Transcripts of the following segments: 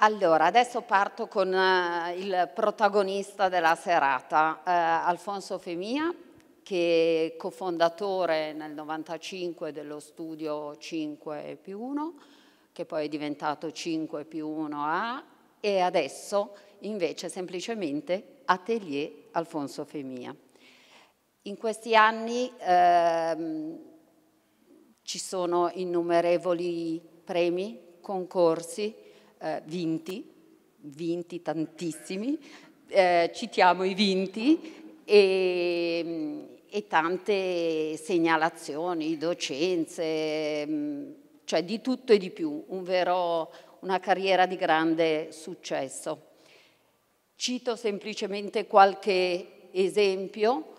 Allora, adesso parto con eh, il protagonista della serata, eh, Alfonso Femia, che è cofondatore nel 1995 dello studio 5 più 1, che poi è diventato 5 più 1A, e adesso invece semplicemente Atelier Alfonso Femia. In questi anni eh, ci sono innumerevoli premi, concorsi, eh, vinti, vinti tantissimi, eh, citiamo i vinti e, e, tante segnalazioni, docenze, mm, cioè di tutto e di più, un vero, una carriera di grande successo. Cito semplicemente qualche esempio,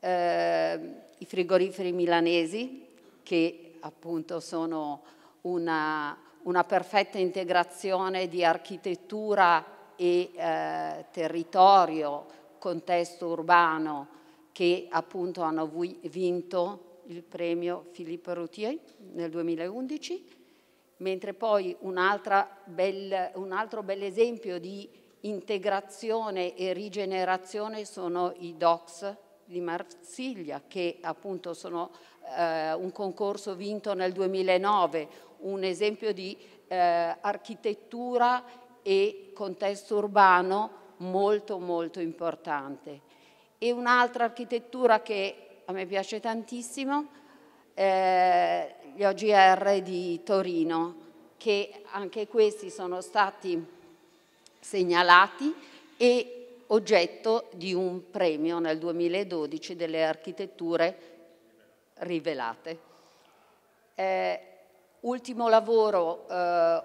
eh, i frigoriferi milanesi che appunto sono una una perfetta integrazione di architettura e eh, territorio, contesto urbano, che appunto hanno vinto il premio Philippe Routier nel 2011, mentre poi un, bel, un altro bel esempio di integrazione e rigenerazione sono i DOCS di Marsiglia, che appunto sono eh, un concorso vinto nel 2009, un esempio di eh, architettura e contesto urbano molto molto importante. E un'altra architettura che a me piace tantissimo, eh, gli OGR di Torino, che anche questi sono stati segnalati e oggetto di un premio nel 2012 delle architetture rivelate. Eh, Ultimo lavoro eh,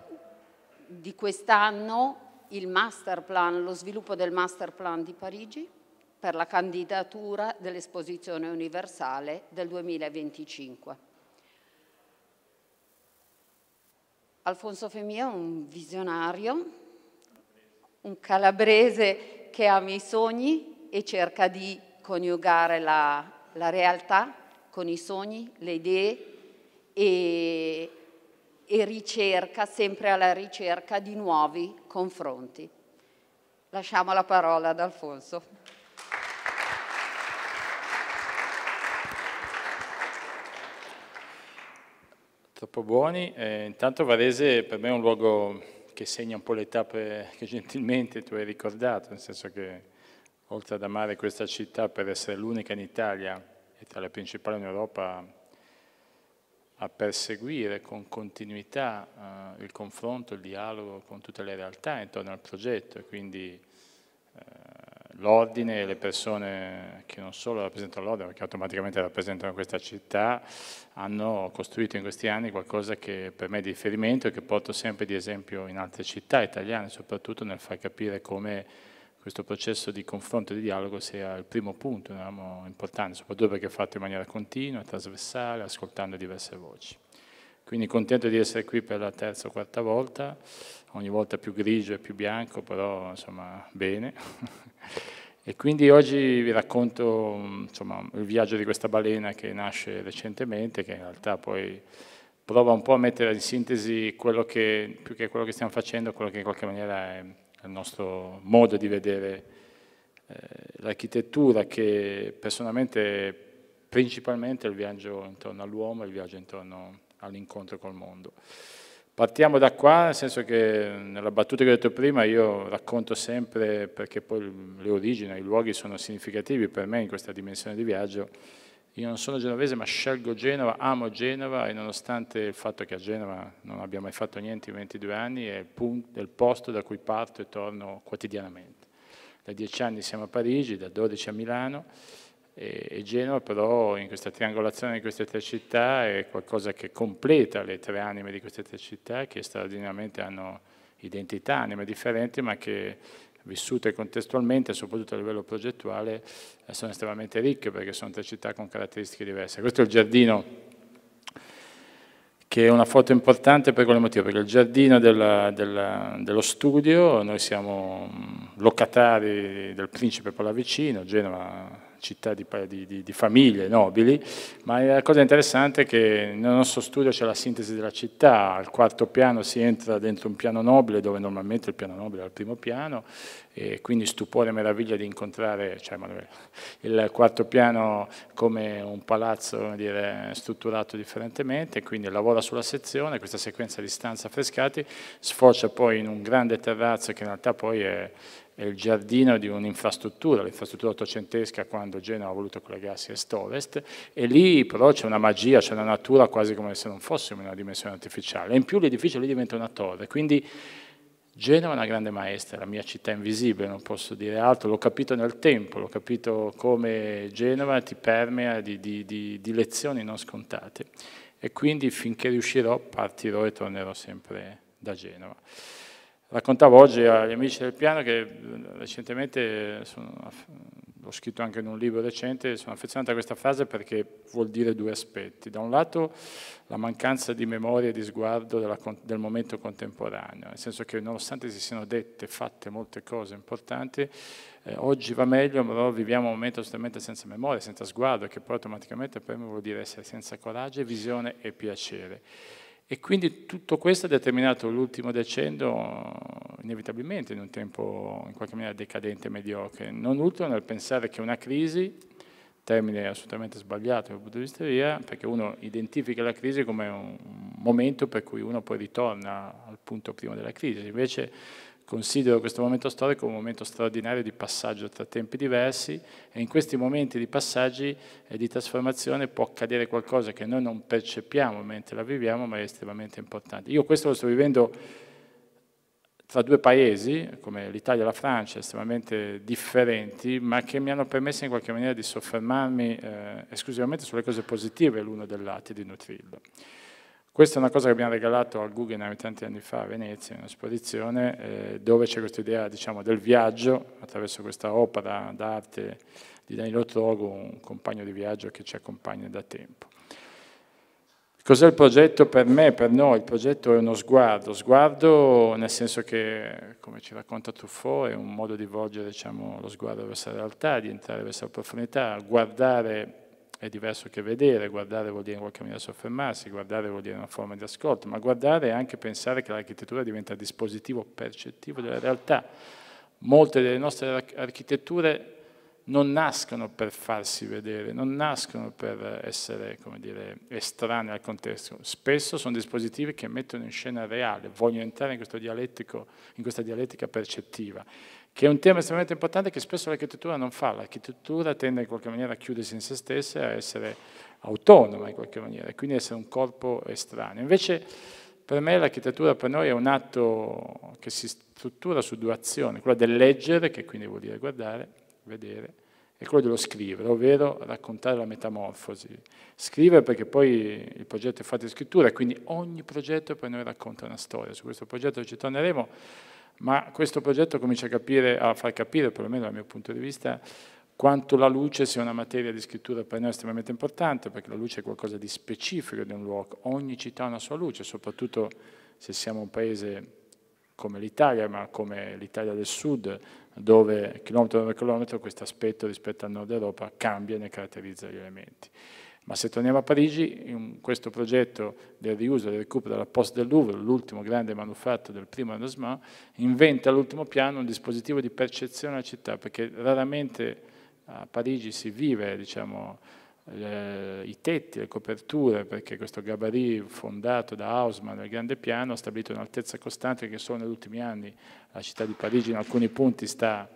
di quest'anno, il master plan, lo sviluppo del master plan di Parigi per la candidatura dell'esposizione universale del 2025. Alfonso Femia è un visionario, un calabrese che ama i sogni e cerca di coniugare la, la realtà con i sogni, le idee e, e ricerca, sempre alla ricerca di nuovi confronti. Lasciamo la parola ad Alfonso. Troppo buoni. Eh, intanto Varese per me è un luogo che segna un po' le tappe che gentilmente tu hai ricordato, nel senso che oltre ad amare questa città per essere l'unica in Italia e tra le principali in Europa, a perseguire con continuità eh, il confronto, il dialogo con tutte le realtà intorno al progetto e quindi eh, l'ordine e le persone che non solo rappresentano l'ordine, ma che automaticamente rappresentano questa città, hanno costruito in questi anni qualcosa che per me è di riferimento e che porto sempre di esempio in altre città italiane, soprattutto nel far capire come questo processo di confronto e di dialogo sia il primo punto diciamo, importante, soprattutto perché è fatto in maniera continua, trasversale, ascoltando diverse voci. Quindi contento di essere qui per la terza o quarta volta, ogni volta più grigio e più bianco, però insomma bene. e quindi oggi vi racconto insomma, il viaggio di questa balena che nasce recentemente, che in realtà poi prova un po' a mettere in sintesi quello che, più che quello che stiamo facendo, quello che in qualche maniera è nel nostro modo di vedere eh, l'architettura che personalmente principalmente il viaggio intorno all'uomo, il viaggio intorno all'incontro col mondo. Partiamo da qua, nel senso che nella battuta che ho detto prima io racconto sempre, perché poi le origini, i luoghi sono significativi per me in questa dimensione di viaggio, io non sono genovese ma scelgo Genova, amo Genova e nonostante il fatto che a Genova non abbia mai fatto niente in 22 anni è il, posto da cui parto e torno quotidianamente. Da 10 anni siamo a Parigi, da 12 a Milano e, e Genova però in questa triangolazione di queste tre città è qualcosa che completa le tre anime di queste tre città che straordinariamente hanno identità, anime differenti ma che vissute contestualmente, soprattutto a livello progettuale, eh, sono estremamente ricche perché sono tre città con caratteristiche diverse. Questo è il giardino che è una foto importante per quale motivo? Perché il giardino della, della, dello studio, noi siamo mm, locatari del principe Pallavicino, Genova città di, di, di, famiglie nobili, ma la cosa interessante è che nel nostro studio c'è la sintesi della città, al quarto piano si entra dentro un piano nobile dove normalmente il piano nobile è al primo piano e quindi stupore e meraviglia di incontrare cioè, il quarto piano come un palazzo come dire, strutturato differentemente, quindi lavora sulla sezione, questa sequenza di stanze affrescate sfocia poi in un grande terrazzo che in realtà poi è, è il giardino di un'infrastruttura, l'infrastruttura ottocentesca quando Genova ha voluto collegarsi a est-ovest, e lì però c'è una magia, c'è una natura quasi come se non fossimo in una dimensione artificiale. E in più l'edificio lì diventa una torre, quindi Genova è una grande maestra, la mia città invisibile, non posso dire altro, l'ho capito nel tempo, l'ho capito come Genova ti permea di, di, di, di, lezioni non scontate e quindi finché riuscirò partirò e tornerò sempre da Genova. Raccontavo oggi agli amici del piano che eh, recentemente sono l'ho scritto anche in un libro recente, sono affezionato a questa frase perché vuol dire due aspetti. Da un lato la mancanza di memoria e di sguardo della, del momento contemporaneo, nel senso che nonostante si siano dette, e fatte molte cose importanti, eh, oggi va meglio, però viviamo un momento assolutamente senza memoria, senza sguardo, che poi automaticamente per me vuol dire essere senza coraggio, visione e piacere. E quindi tutto questo ha determinato l'ultimo decennio inevitabilmente in un tempo in qualche maniera decadente e mediocre. Non ultimo nel pensare che una crisi, termine assolutamente sbagliato dal punto di vista di via, perché uno identifica la crisi come un momento per cui uno poi ritorna al punto prima della crisi, invece Considero questo momento storico un momento straordinario di passaggio tra tempi diversi e in questi momenti di passaggi e di trasformazione può accadere qualcosa che noi non percepiamo mentre la viviamo, ma è estremamente importante. Io questo lo sto vivendo tra due paesi, come l'Italia e la Francia, estremamente differenti, ma che mi hanno permesso in qualche maniera di soffermarmi eh, esclusivamente sulle cose positive l'uno dell'altro e di nutrirlo. Questa è una cosa che abbiamo regalato al Guggenheim tanti anni fa a Venezia, in un'esposizione, eh, dove c'è questa idea diciamo, del viaggio attraverso questa opera d'arte di Danilo Trogo, un compagno di viaggio che ci accompagna da tempo. Cos'è il progetto per me, per noi? Il progetto è uno sguardo, sguardo nel senso che, come ci racconta Truffaut, è un modo di volgere diciamo, lo sguardo verso la realtà, di entrare verso la profondità, guardare è diverso che vedere, guardare vuol dire in qualche maniera soffermarsi, guardare vuol dire una forma di ascolto, ma guardare è anche pensare che l'architettura diventa dispositivo percettivo della realtà. Molte delle nostre architetture non nascono per farsi vedere, non nascono per essere dire, estranei al contesto. Spesso sono dispositivi che mettono in scena reale, vogliono entrare in, in questa dialettica percettiva che è un tema estremamente importante che spesso l'architettura non fa. L'architettura tende in qualche maniera a chiudersi in se stessa a essere autonoma in qualche maniera, quindi essere un corpo estraneo. Invece per me l'architettura per noi è un atto che si struttura su due azioni, quella del leggere, che quindi vuol dire guardare, vedere, e quello dello scrivere, ovvero raccontare la metamorfosi. Scrivere perché poi il progetto è fatto di scrittura, quindi ogni progetto per noi racconta una storia. Su questo progetto ci torneremo ma questo progetto comincia a, capire, a far capire, perlomeno dal mio punto di vista, quanto la luce sia una materia di scrittura per noi estremamente importante, perché la luce è qualcosa di specifico di un luogo, ogni città ha una sua luce, soprattutto se siamo un paese come l'Italia, ma come l'Italia del Sud, dove chilometro per chilometro questo aspetto rispetto al Nord Europa cambia e ne caratterizza gli elementi. Ma se torniamo a Parigi, in questo progetto del riuso e del recupero della Poste del Louvre, l'ultimo grande manufatto del primo arrondissement, inventa all'ultimo piano un dispositivo di percezione della città, perché raramente a Parigi si vive, diciamo, le, eh, i tetti, le coperture, perché questo gabarit fondato da Hausmann nel Grande Piano ha stabilito un'altezza costante che solo negli ultimi anni la città di Parigi in alcuni punti sta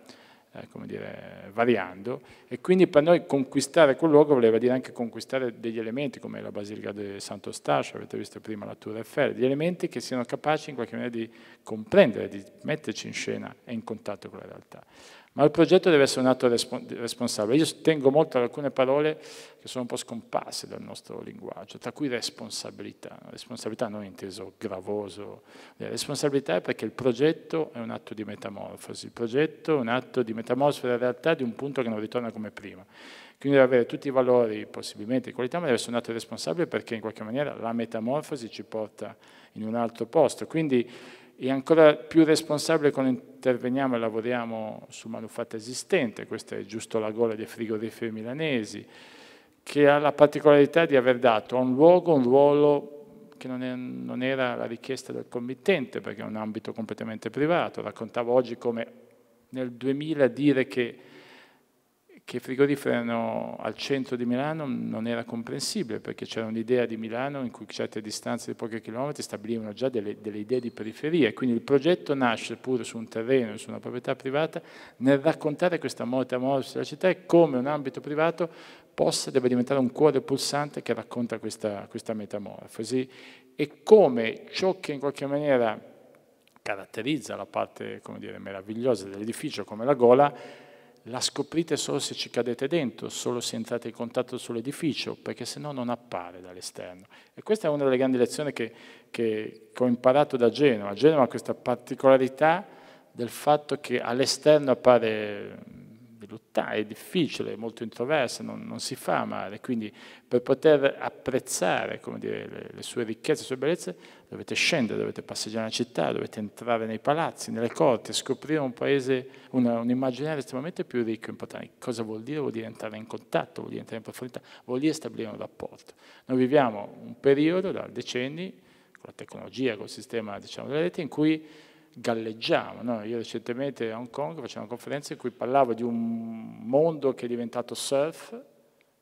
eh, come dire, variando e quindi per noi conquistare quel luogo voleva dire anche conquistare degli elementi come la Basilica di Sant'Ostacio, avete visto prima la Tour Eiffel, degli elementi che siano capaci in qualche maniera di comprendere, di metterci in scena e in contatto con la realtà. Ma il progetto deve essere un atto responsabile. Io tengo molto ad alcune parole che sono un po' scomparse dal nostro linguaggio, tra cui responsabilità. Responsabilità non è inteso gravoso. La eh, responsabilità è perché il progetto è un atto di metamorfosi. Il progetto è un atto di metamorfosi della realtà di un punto che non ritorna come prima. Quindi deve avere tutti i valori, possibilmente di qualità, ma deve essere un atto responsabile perché in qualche maniera la metamorfosi ci porta in un altro posto. Quindi e ancora più responsabile quando interveniamo e lavoriamo su manufatta esistente, questa è giusto la gola dei frigoriferi milanesi, che ha la particolarità di aver dato a un luogo un ruolo che non, era la richiesta del committente, perché è un ambito completamente privato. Raccontavo oggi come nel 2000 dire che che frigoriferi erano al centro di Milano non era comprensibile, perché c'era un'idea di Milano in cui certe distanze di pochi chilometri stabilivano già delle, delle idee di periferia, quindi il progetto nasce pure su un terreno, su una proprietà privata, nel raccontare questa morte amorosa della città e come un ambito privato possa, deve diventare un cuore pulsante che racconta questa, questa metamorfosi e come ciò che in qualche maniera caratterizza la parte dire, meravigliosa dell'edificio come la gola, la scoprite solo se ci cadete dentro, solo se entrate in contatto sull'edificio, perché se no non appare dall'esterno. E questa è una delle grandi lezioni che, che, che ho imparato da Genova. Genova ha questa particolarità del fatto che all'esterno appare di lottare, è difficile, è molto introversa, non, non si fa male, quindi per poter apprezzare dire, le, le, sue ricchezze, le sue bellezze, dovete scendere, dovete passeggiare nella città, dovete entrare nei palazzi, nelle corti, scoprire un paese, una, un immaginario estremamente più ricco e importante. Cosa vuol dire? Vuol dire entrare in contatto, vuol dire entrare in profondità, vuol dire stabilire un rapporto. Noi viviamo un periodo da decenni, con la tecnologia, col sistema diciamo, della rete, in cui galleggiamo. No? Io recentemente a Hong Kong facevo una conferenza in cui parlavo di un mondo che è diventato surf,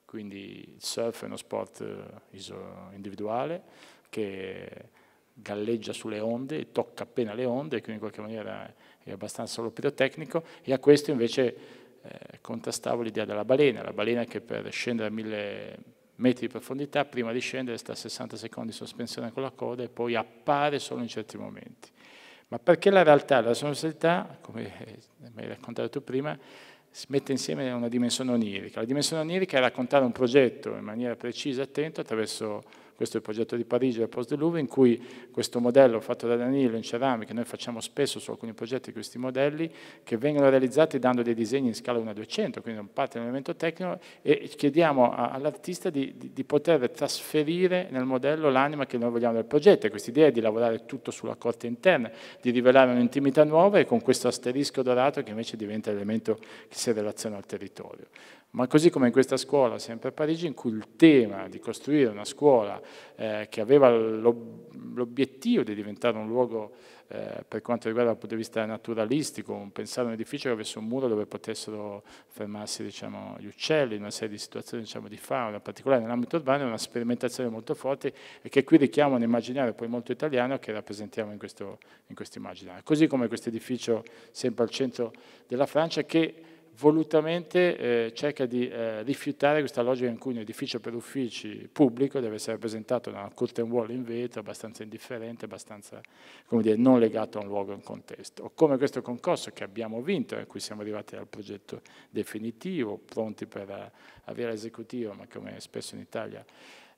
quindi il surf è uno sport eh, individuale che galleggia sulle onde, tocca appena le onde, quindi in qualche maniera è abbastanza solo pirotecnico, e a questo invece eh, contrastavo l'idea della balena, la balena che per scendere a mille metri di profondità, prima di scendere sta a 60 secondi di sospensione con la coda e poi appare solo in certi momenti ma perché la realtà e la società, come eh, mi hai raccontato tu prima, si mette insieme una dimensione onirica. La dimensione onirica è raccontare un progetto in maniera precisa e attenta attraverso questo è il progetto di Parigi del Post de Louvre, in cui questo modello fatto da Danilo in ceramica, noi facciamo spesso su alcuni progetti questi modelli, che vengono realizzati dando dei disegni in scala 1 a 200, quindi non parte dell'elemento tecnico, e chiediamo all'artista di, di, di, poter trasferire nel modello l'anima che noi vogliamo del progetto, e questa idea di lavorare tutto sulla corte interna, di rivelare un'intimità nuova e con questo asterisco dorato che invece diventa l'elemento che si relaziona al territorio. Ma così come in questa scuola, sempre a Parigi, in cui il tema di costruire una scuola eh, che aveva l'obiettivo di diventare un luogo, eh, per quanto riguarda dal punto di vista naturalistico, un pensare un edificio che avesse un muro dove potessero fermarsi diciamo, gli uccelli, in una serie di situazioni diciamo, di fauna, in particolare nell'ambito urbano, è una sperimentazione molto forte e che qui richiama un immaginario poi molto italiano che rappresentiamo in questo, in questo immaginario. Così come questo edificio sempre al centro della Francia che volutamente eh, cerca di eh, rifiutare questa logica in cui un edificio per uffici pubblico deve essere presentato da una curtain wall in vetro, abbastanza indifferente, abbastanza dire, non legato a un luogo e a un contesto. come questo concorso che abbiamo vinto, in cui siamo arrivati al progetto definitivo, pronti per eh, avere l'esecutivo, ma come spesso in Italia,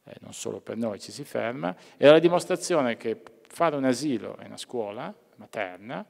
eh, non solo per noi, ci si ferma, era la dimostrazione che fare un asilo e una scuola materna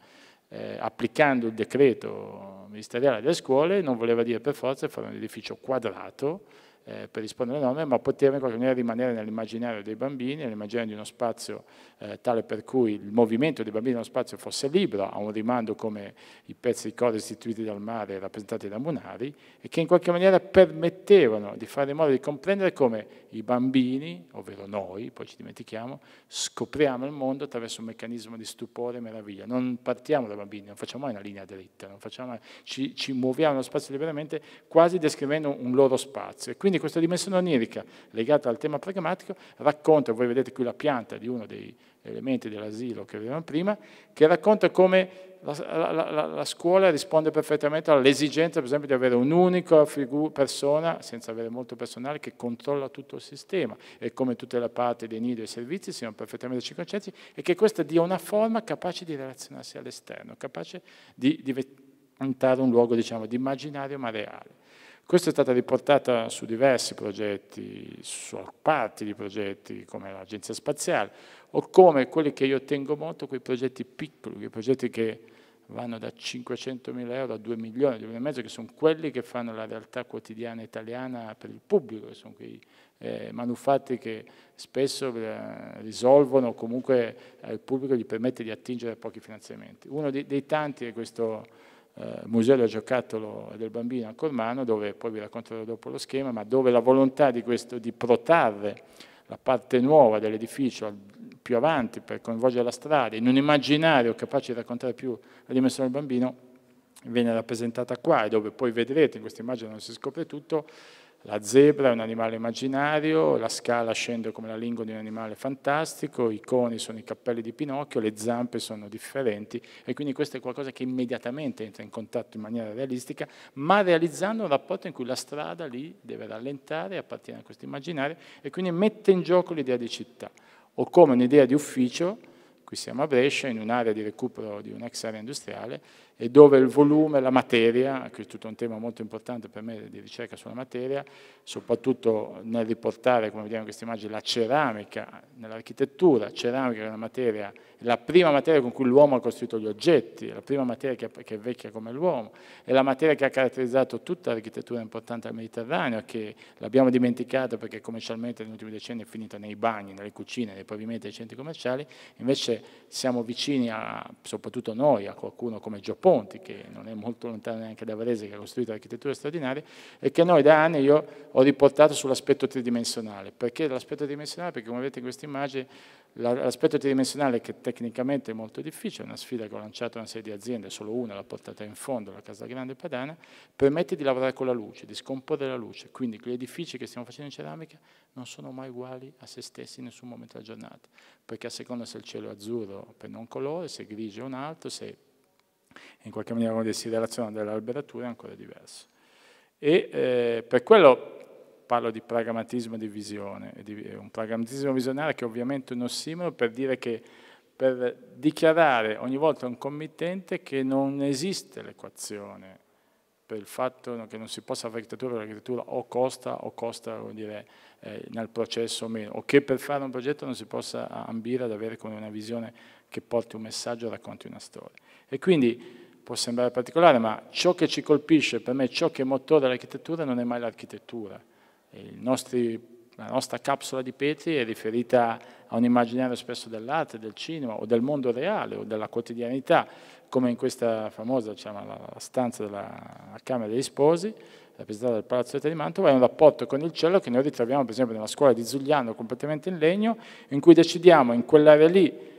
eh, applicando il decreto ministeriale delle scuole non voleva dire per forza fare un edificio quadrato, eh, per rispondere alle norme, ma poteva in qualche maniera rimanere nell'immaginario dei bambini, nell'immaginario di uno spazio eh, tale per cui il movimento dei bambini nello spazio fosse libero, a un rimando come i pezzi di cose istituiti dal mare rappresentati da Munari, e che in qualche maniera permettevano di fare in modo di comprendere come i bambini, ovvero noi, poi ci dimentichiamo, scopriamo il mondo attraverso un meccanismo di stupore e meraviglia. Non partiamo da bambini, non facciamo mai una linea dritta, non facciamo, ci, ci, muoviamo nello spazio liberamente quasi descrivendo un loro spazio. E quindi quindi questa dimensione onirica legata al tema pragmatico racconta, voi vedete qui la pianta di uno degli elementi dell'asilo che avevamo prima, che racconta come la, la, la, la, scuola risponde perfettamente all'esigenza, per esempio, di avere un'unica persona, senza avere molto personale, che controlla tutto il sistema e come tutte le parti dei nido e servizi siano perfettamente circonscritti e che questa dia una forma capace di relazionarsi all'esterno, capace di diventare un luogo, diciamo, di immaginario ma reale. Questa è stata riportata su diversi progetti, su parti di progetti come l'Agenzia Spaziale o come quelli che io tengo molto, quei progetti piccoli, quei progetti che vanno da 500 mila euro a 2 milioni, 2 milioni e mezzo, che sono quelli che fanno la realtà quotidiana italiana per il pubblico, che sono quei eh, manufatti che spesso eh, risolvono comunque al eh, pubblico gli permette di attingere a pochi finanziamenti. Uno dei, dei tanti è questo eh, Museo del Giocattolo del Bambino a Cormano, dove poi vi racconterò dopo lo schema, ma dove la volontà di, questo, di protrarre la parte nuova dell'edificio più avanti per coinvolgere la strada, in un immaginario capace di raccontare più la dimensione del bambino, viene rappresentata qua e dove poi vedrete, in questa immagine non si scopre tutto, la zebra è un animale immaginario, la scala scende come la lingua di un animale fantastico, i coni sono i cappelli di Pinocchio, le zampe sono differenti e quindi questo è qualcosa che immediatamente entra in contatto in maniera realistica, ma realizzando un rapporto in cui la strada lì deve rallentare, appartiene a questo immaginario e quindi mette in gioco l'idea di città o come un'idea di ufficio, qui siamo a Brescia, in un'area di recupero di un'ex area industriale, e dove il volume, la materia, che è tutto un tema molto importante per me di ricerca sulla materia, soprattutto nel riportare, come vediamo in queste immagini, la ceramica nell'architettura, ceramica è una materia, la prima materia con cui l'uomo ha costruito gli oggetti, la prima materia che, che è vecchia come l'uomo, è la materia che ha caratterizzato tutta l'architettura importante del Mediterraneo, che l'abbiamo dimenticata perché commercialmente negli ultimi decenni è finita nei bagni, nelle cucine, nei pavimenti dei centri commerciali, invece siamo vicini a, soprattutto noi, a qualcuno come Gio Ponti, che non è molto lontano neanche da Varese, che ha costruito l'architettura straordinaria, e che noi da anni io ho riportato sull'aspetto tridimensionale. Perché l'aspetto tridimensionale? Perché come vedete in questa immagine L'aspetto tridimensionale che tecnicamente è molto difficile, è una sfida che ho lanciato a una serie di aziende, solo una l'ha portata in fondo, la Casa Grande Padana, permette di lavorare con la luce, di scomporre la luce, quindi gli edifici che stiamo facendo in ceramica non sono mai uguali a se stessi in nessun momento della giornata, perché a seconda se il cielo è azzurro per non colore, se è grigio è un altro, se in qualche maniera come si relaziona dell'alberatura è ancora diverso. E eh, per quello parlo di pragmatismo di visione, un pragmatismo visionario che è ovviamente un ossimoro per dire che per dichiarare ogni volta un committente che non esiste l'equazione per il fatto che non si possa fare architettura, l'architettura o costa o costa dire, eh, nel processo o meno, o che per fare un progetto non si possa ambire ad avere come una visione che porti un messaggio, racconti una storia. E quindi può sembrare particolare, ma ciò che ci colpisce, per me ciò che è motore dell'architettura non è mai l'architettura, nostri, la nostra capsula di Petri è riferita a un immaginario spesso dell'arte, del cinema o del mondo reale o della quotidianità, come in questa famosa diciamo, la stanza della Camera degli Sposi, rappresentata dal Palazzo di Mantova, è un rapporto con il cielo che noi ritroviamo per esempio nella scuola di Zugliano completamente in legno, in cui decidiamo in quell'area lì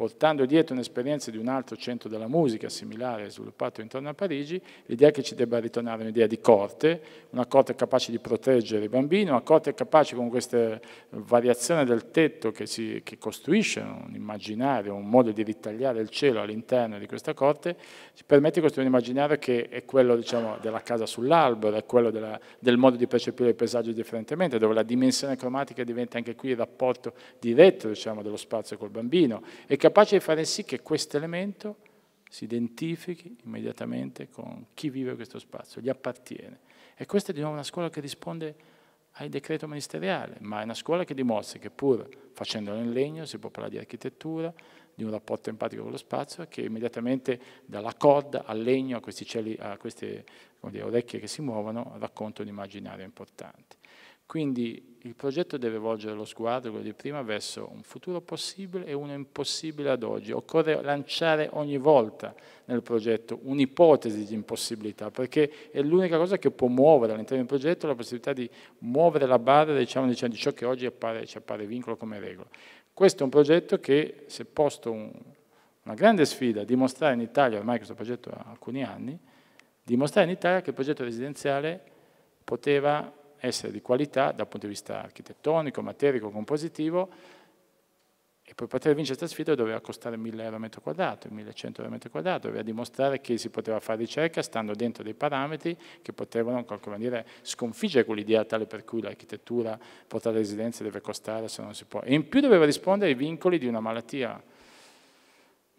portando dietro un'esperienza di un altro centro della musica similare sviluppato intorno a Parigi, l'idea che ci debba ritornare un'idea di corte, una corte capace di proteggere i bambini, una corte capace con questa variazione del tetto che, si, che costruisce un immaginario, un modo di ritagliare il cielo all'interno di questa corte, ci permette di costruire un immaginario che è quello diciamo, della casa sull'albero, è quello della, del modo di percepire il paesaggio differentemente, dove la dimensione cromatica diventa anche qui il rapporto diretto diciamo, dello spazio col bambino, e che capace di fare sì che questo elemento si identifichi immediatamente con chi vive questo spazio, gli appartiene. E questa è di nuovo una scuola che risponde al decreto ministeriale, ma è una scuola che dimostra che pur facendolo in legno si può parlare di architettura, di un rapporto empatico con lo spazio, che immediatamente dalla corda al legno a, cieli, a queste dire, orecchie che si muovono racconta un immaginario importante. Quindi il progetto deve volgere lo sguardo, quello di prima, verso un futuro possibile e uno impossibile ad oggi. Occorre lanciare ogni volta nel progetto un'ipotesi di impossibilità, perché è l'unica cosa che può muovere all'interno del progetto la possibilità di muovere la barra diciamo, diciamo, di ciò che oggi appare, ci appare vincolo come regola. Questo è un progetto che, si è posto un, una grande sfida, dimostrare in Italia, ormai questo progetto ha alcuni anni, dimostrare in Italia che il progetto residenziale poteva essere di qualità dal punto di vista architettonico, materico, compositivo, e per poter vincere questa sfida doveva costare 1000 euro al metro quadrato, 1100 euro al metro quadrato, doveva dimostrare che si poteva fare ricerca stando dentro dei parametri che potevano in qualche maniera sconfiggere quell'idea tale per cui l'architettura portata a residenza deve costare se non si può. E in più doveva rispondere ai vincoli di una malattia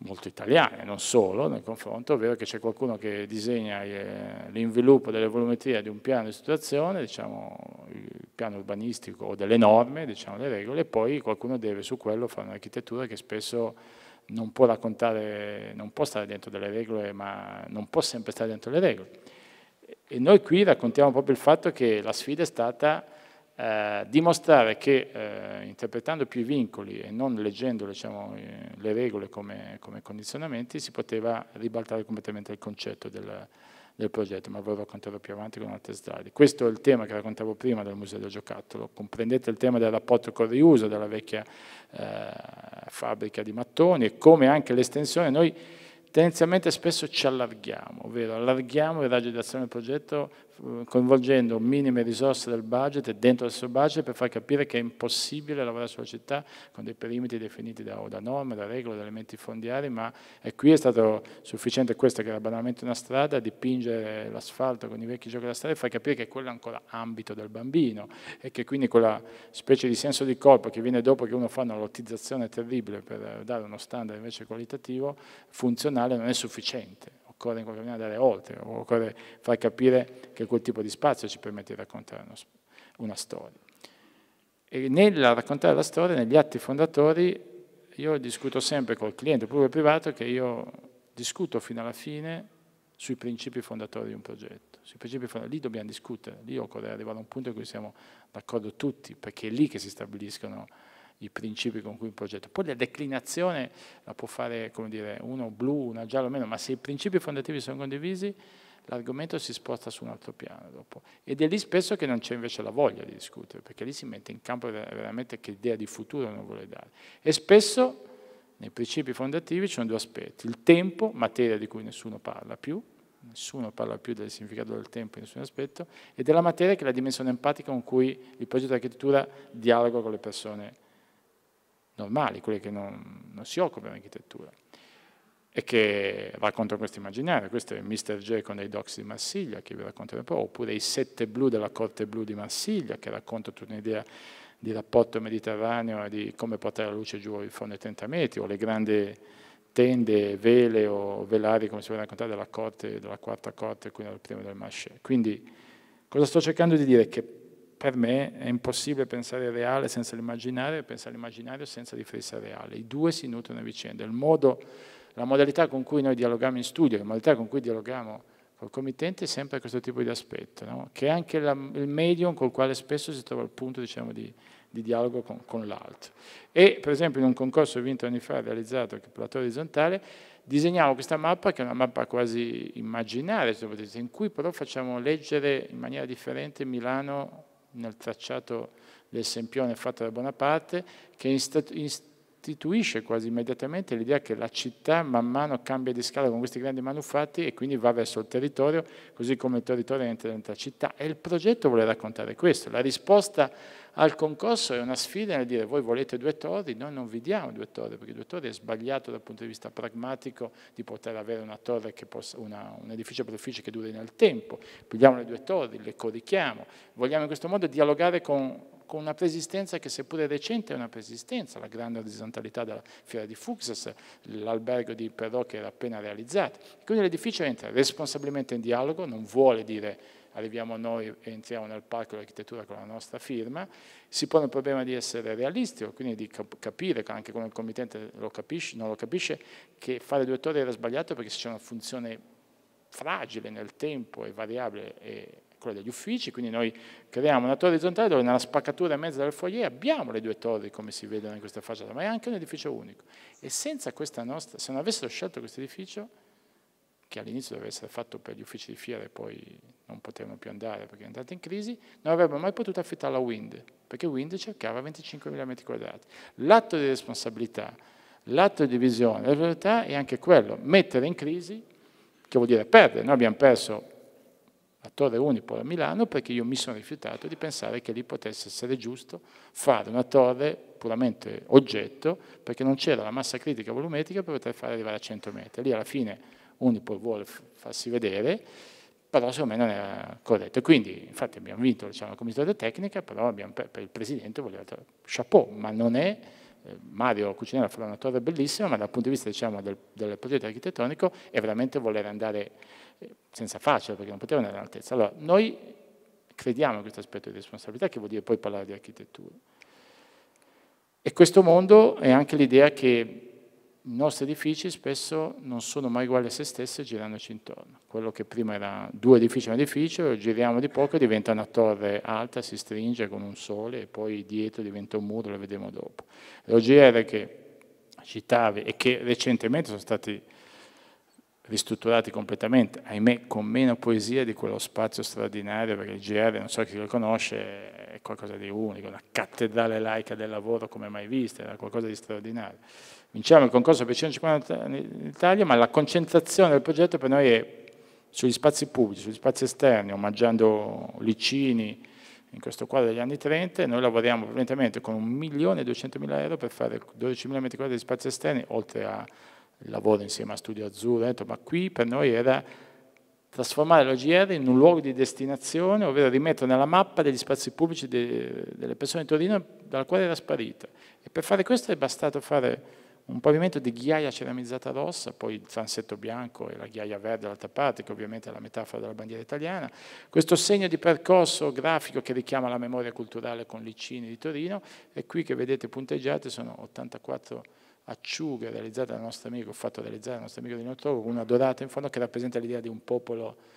molto italiane, non solo, nel confronto, ovvero che c'è qualcuno che disegna eh, l'inviluppo delle volumetrie di un piano di situazione, diciamo, il piano urbanistico o delle norme, diciamo, le regole, e poi qualcuno deve su quello fare un'architettura che spesso non può raccontare, non può stare dentro delle regole, ma non può sempre stare dentro le regole. E noi qui raccontiamo proprio il fatto che la sfida è stata eh, dimostrare che eh, interpretando più i vincoli e non leggendo diciamo, eh, le regole come, come, condizionamenti si poteva ribaltare completamente il concetto del, del progetto, ma ve lo racconterò più avanti con altre slide. Questo è il tema che raccontavo prima del Museo del Giocattolo, comprendete il tema del rapporto con il riuso della vecchia eh, fabbrica di mattoni e come anche l'estensione, noi tendenzialmente spesso ci allarghiamo, ovvero allarghiamo il raggio di azione del progetto coinvolgendo minime risorse del budget e dentro il suo budget per far capire che è impossibile lavorare sulla città con dei perimetri definiti da, da norme, da regole, da elementi fondiari, ma qui è stato sufficiente questa che era banalmente una strada, dipingere l'asfalto con i vecchi giochi della strada e far capire che quello è ancora ambito del bambino e che quindi quella specie di senso di colpo che viene dopo che uno fa una lottizzazione terribile per dare uno standard invece qualitativo funzionale non è sufficiente occorre in qualche maniera andare oltre, occorre far capire che quel tipo di spazio ci permette di raccontare uno, una storia. E nel raccontare la storia, negli atti fondatori, io discuto sempre col cliente, pubblico e privato, che io discuto fino alla fine sui principi fondatori di un progetto. Sui principi fondatori, lì dobbiamo discutere, lì occorre arrivare a un punto in cui siamo d'accordo tutti, perché è lì che si stabiliscono i principi con cui un progetto. Poi la declinazione la può fare dire, uno blu, una giallo o meno, ma se i principi fondativi sono condivisi, l'argomento si sposta su un altro piano dopo. Ed è lì spesso che non c'è invece la voglia di discutere, perché lì si mette in campo veramente che idea di futuro non vuole dare. E spesso nei principi fondativi ci sono due aspetti. Il tempo, materia di cui nessuno parla più, nessuno parla più del significato del tempo in nessun aspetto, e della materia che è la dimensione empatica con cui il progetto di architettura dialoga con le persone normali, quelli che non, non si occupano di architettura e che raccontano questo immaginario. Questo è il Mr. J con dei docs di Marsiglia, che vi racconterò poi, oppure i sette blu della corte blu di Marsiglia, che racconta tutta un'idea di rapporto mediterraneo e di come portare la luce giù in fondo ai 30 metri, o le grandi tende, vele o velari, come si vuole raccontare, della, corte, della quarta corte, quindi del primo del Marché. Quindi cosa sto cercando di dire? Che per me è impossibile pensare al reale senza l'immaginario e pensare all'immaginario senza riferirsi al reale. I due si nutrono a vicenda. Modo, la modalità con cui noi dialoghiamo in studio, la modalità con cui dialoghiamo col committente è sempre questo tipo di aspetto, no? che è anche la, il medium col quale spesso si trova il punto diciamo, di, di, dialogo con, con l'altro. E per esempio in un concorso vinto anni fa realizzato che Platò Orizzontale disegniamo questa mappa che è una mappa quasi immaginaria, in cui però facciamo leggere in maniera differente Milano nel tracciato del Sempione fatto da Bonaparte, che in, restituisce quasi immediatamente l'idea che la città man mano cambia di scala con questi grandi manufatti e quindi va verso il territorio, così come il territorio entra dentro la città. E il progetto vuole raccontare questo. La risposta al concorso è una sfida nel dire voi volete due torri, noi non vi diamo due torri, perché due torri è sbagliato dal punto di vista pragmatico di poter avere una torre che possa, una, un edificio per uffici che duri nel tempo, pigliamo le due torri, le corichiamo. vogliamo in questo modo dialogare con con una preesistenza che seppure recente è una preesistenza, la grande orizzontalità della fiera di Fuxas, l'albergo di Però che era appena realizzato. Quindi l'edificio entra responsabilmente in dialogo, non vuole dire arriviamo noi e entriamo nel parco dell'architettura con la nostra firma, si pone il problema di essere realistico, quindi di capire, anche come il committente lo capisce, non lo capisce, che fare due torri era sbagliato perché c'è una funzione fragile nel tempo e variabile e quella degli uffici, quindi noi creiamo una torre orizzontale dove nella spaccatura in mezzo del foyer abbiamo le due torri come si vedono in questa facciata, ma è anche un edificio unico. E senza questa nostra, se non avessero scelto questo edificio, che all'inizio doveva essere fatto per gli uffici di fiera e poi non potevano più andare perché è andata in crisi, non avrebbero mai potuto affittare la Wind, perché Wind cercava 25.000 metri quadrati. L'atto di responsabilità, l'atto di visione, la realtà è anche quello, mettere in crisi, che vuol dire perdere, noi abbiamo perso la Torre Unipol a Milano perché io mi sono rifiutato di pensare che lì potesse essere giusto fare una torre puramente oggetto perché non c'era la massa critica volumetrica per poter fare arrivare a 100 metri. Lì alla fine Unipol vuole farsi vedere, però secondo me non era corretto. Quindi infatti abbiamo vinto diciamo, la commissione tecnica, però abbiamo, per, il Presidente voleva chapeau, ma non è... Eh, Mario Cucinella farà una torre bellissima, ma dal punto di vista diciamo, del, del progetto architettonico è veramente voler andare senza faccia, perché non potevano andare all'altezza. Allora, noi crediamo in questo aspetto di responsabilità, che vuol dire poi parlare di architettura. E questo mondo è anche l'idea che i nostri edifici spesso non sono mai uguali a se stessi girandoci intorno. Quello che prima era due edifici in un edificio, lo giriamo di poco e diventa una torre alta, si stringe con un sole e poi dietro diventa un muro, lo vedremo dopo. L'OGR che citavi e che recentemente sono stati ristrutturati completamente, ahimè con meno poesia di quello spazio straordinario, perché il GR, non so chi lo conosce, è qualcosa di unico, una cattedrale laica del lavoro come mai vista, era qualcosa di straordinario. Vinciamo il concorso per 150 anni in Italia, ma la concentrazione del progetto per noi è sugli spazi pubblici, sugli spazi esterni, omaggiando Licini in questo quadro degli anni 30, noi lavoriamo prevalentemente con 1.200.000 euro per fare 12.000 metri quadri di spazi esterni, oltre a il lavoro insieme a Studio Azzurro, detto, ma qui per noi era trasformare l'OGR in un luogo di destinazione, ovvero rimettere nella mappa degli spazi pubblici de, delle persone di Torino dal quale era sparita. E per fare questo è bastato fare un pavimento di ghiaia ceramizzata rossa, poi il transetto bianco e la ghiaia verde dall'altra parte, che ovviamente è la metafora della bandiera italiana, questo segno di percorso grafico che richiama la memoria culturale con Licini di Torino, e qui che vedete punteggiate sono 84 acciughe realizzate dal nostro amico, fatto realizzare dal nostro amico di Notogo, una dorata in fondo che rappresenta l'idea di un popolo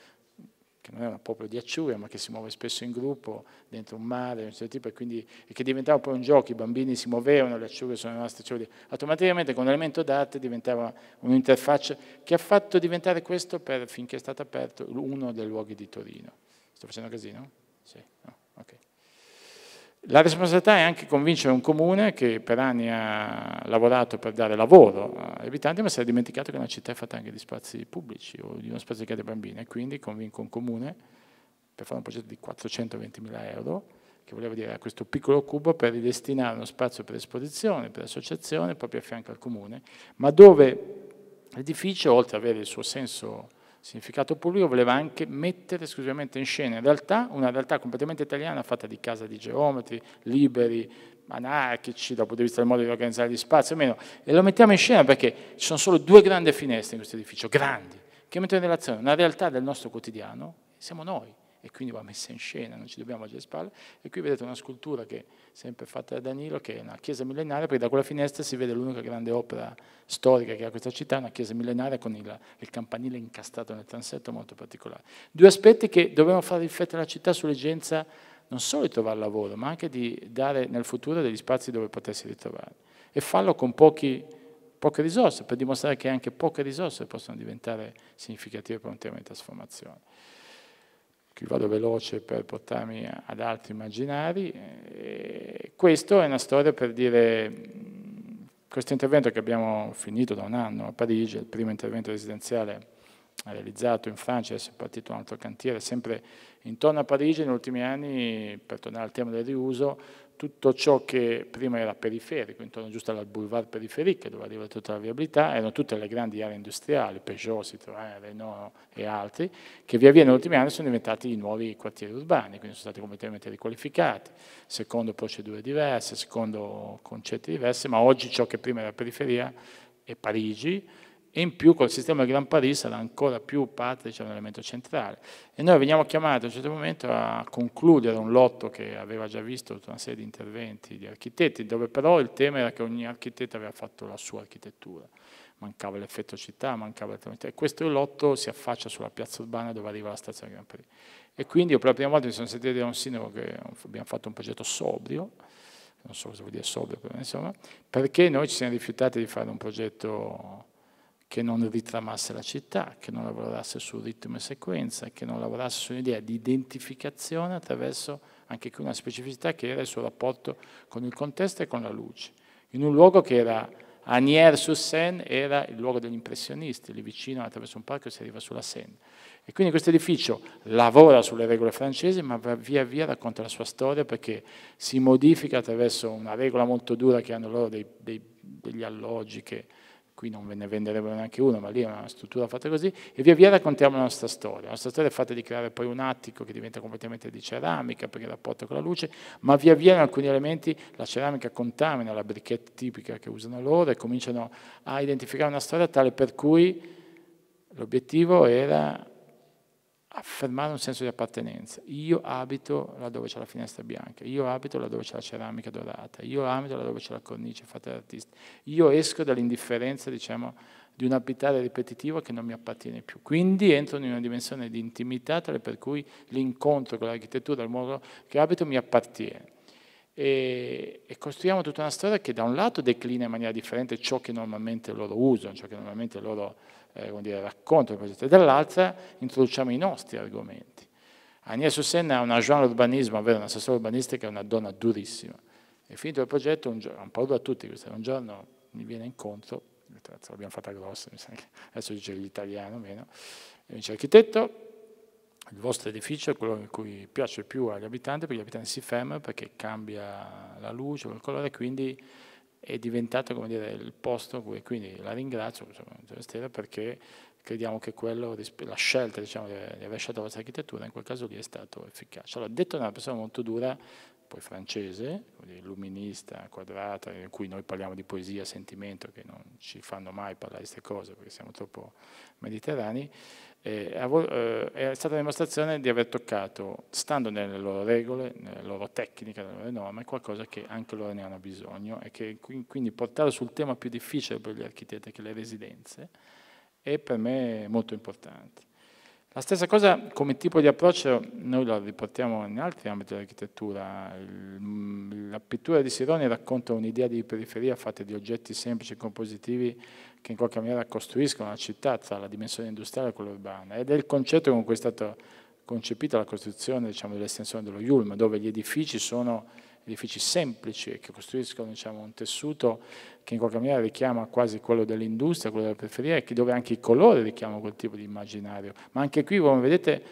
che non è un popolo di acciughe, ma che si muove spesso in gruppo, dentro un mare, un certo tipo, e, quindi, e che diventava poi un gioco, i bambini si muovevano, le acciughe sono le nostre acciughe. Automaticamente con l'elemento d'arte diventava un'interfaccia che ha fatto diventare questo, per, finché è stato aperto, uno dei luoghi di Torino. Sto facendo casino? Sì. No. La responsabilità è anche convincere un comune che per anni ha lavorato per dare lavoro agli abitanti, ma si è dimenticato che una città è fatta anche di spazi pubblici o di uno spazio che ha dei bambini. E quindi convinco un comune per fare un progetto di 420.000 euro, che voleva dire a questo piccolo cubo per ridestinare uno spazio per esposizione, per associazione, proprio a fianco al comune, ma dove l'edificio, oltre ad avere il suo senso significato pubblico voleva anche mettere esclusivamente in scena in realtà una realtà completamente italiana fatta di casa di geometri, liberi, anarchici, dal punto di vista del modo di organizzare gli spazi, o meno. E lo mettiamo in scena perché ci sono solo due grandi finestre in questo edificio, grandi, che mettono in relazione una realtà del nostro quotidiano, siamo noi, e quindi va messa in scena, non ci dobbiamo alle spalle. E qui vedete una scultura che è sempre fatta da Danilo, che è una chiesa millenaria, perché da quella finestra si vede l'unica grande opera storica che ha questa città, una chiesa millenaria con il, il campanile incastrato nel transetto molto particolare. Due aspetti che dovevano far riflettere la città sull'esigenza non solo di trovare lavoro, ma anche di dare nel futuro degli spazi dove potersi ritrovare. E farlo con pochi, poche risorse, per dimostrare che anche poche risorse possono diventare significative per un tema di trasformazione qui vado veloce per portarmi ad altri immaginari. E questo è una storia per dire, questo intervento che abbiamo finito da un anno a Parigi, il primo intervento residenziale realizzato in Francia, adesso è partito un altro cantiere, sempre intorno a Parigi negli ultimi anni, per tornare al tema del riuso, tutto ciò che prima era periferico, intorno giusto al boulevard periferico, dove arriva tutta la viabilità, erano tutte le grandi aree industriali, Peugeot, Citroën, Renault e altri, che via via negli ultimi anni sono diventati i nuovi quartieri urbani, quindi sono stati completamente riqualificati, secondo procedure diverse, secondo concetti diversi, ma oggi ciò che prima era periferia è Parigi, e in più col sistema Gran Paris sarà ancora più parte, diciamo, un elemento centrale. E noi veniamo chiamati a un certo momento a concludere un lotto che aveva già visto tutta una serie di interventi di architetti, dove però il tema era che ogni architetto aveva fatto la sua architettura. Mancava l'effetto città, mancava l'attività. E questo lotto si affaccia sulla piazza urbana dove arriva la stazione Gran Paris. E quindi io per la prima volta mi sono sentito dire a un sindaco che abbiamo fatto un progetto sobrio, non so cosa vuol dire sobrio, però insomma, perché noi ci siamo rifiutati di fare un progetto che non ritramasse la città, che non lavorasse su ritmo e sequenza, che non lavorasse su un'idea di identificazione attraverso anche qui una specificità che era il suo rapporto con il contesto e con la luce. In un luogo che era Anier sur Seine, era il luogo degli impressionisti, lì vicino attraverso un parco si arriva sulla Seine. E quindi questo edificio lavora sulle regole francesi, ma via via racconta la sua storia perché si modifica attraverso una regola molto dura che hanno loro dei, dei, degli alloggi che qui non ve ne venderebbero neanche uno, ma lì è una struttura fatta così, e via via raccontiamo la nostra storia. La nostra storia è fatta di creare poi un attico che diventa completamente di ceramica per il rapporto con la luce, ma via via in alcuni elementi la ceramica contamina la briquette tipica che usano loro e cominciano a identificare una storia tale per cui l'obiettivo era affermare un senso di appartenenza. Io abito là dove c'è la finestra bianca, io abito là dove c'è la ceramica dorata, io abito là dove c'è la cornice fatta da artisti. Io esco dall'indifferenza, diciamo, di un abitare ripetitivo che non mi appartiene più. Quindi entro in una dimensione di intimità tale per cui l'incontro con l'architettura, il modo che abito, mi appartiene. E, e, costruiamo tutta una storia che da un lato declina in maniera differente ciò che normalmente loro usano, ciò che normalmente loro eh, dire, racconto del progetto e dall'altra introduciamo i nostri argomenti. Agnès Senna è una Jean l'urbanismo, ovvero una assessore urbanistica, che è una donna durissima. E finito il progetto, un, giorno, un po' da tutti, un giorno mi viene incontro, l'abbiamo fatta grossa, adesso dice l'italiano meno, e dice architetto, il vostro edificio è quello in cui piace più agli abitanti, perché gli abitanti si fermano perché cambia la luce, il colore, quindi è diventato come dire, il posto, cui, quindi la ringrazio insomma, perché crediamo che quello, la scelta diciamo, di aver scelto la vostra architettura in quel caso lì è stato efficace. Allora, detto da una persona molto dura, poi francese, illuminista, quadrata, in cui noi parliamo di poesia, sentimento, che non ci fanno mai parlare di queste cose perché siamo troppo mediterranei, eh, eh, è stata la dimostrazione di aver toccato, stando nelle loro regole, nelle loro tecniche, nelle loro norme, qualcosa che anche loro ne hanno bisogno e che quindi portare sul tema più difficile per gli architetti, che le residenze, è per me molto importante. La stessa cosa come tipo di approccio noi lo riportiamo in altri ambiti dell'architettura. Mm, la pittura di Sironi racconta un'idea di periferia fatta di oggetti semplici e compositivi che in qualche maniera costruiscono la città tra la dimensione industriale e quella urbana. Ed è il concetto con cui è stata concepita la costruzione diciamo, dell'estensione dello Yulm, dove gli edifici sono edifici semplici che costruiscono diciamo, un tessuto che in qualche maniera richiama quasi quello dell'industria, quello della periferia, e dove anche i colori richiamano quel tipo di immaginario. Ma anche qui, come vedete,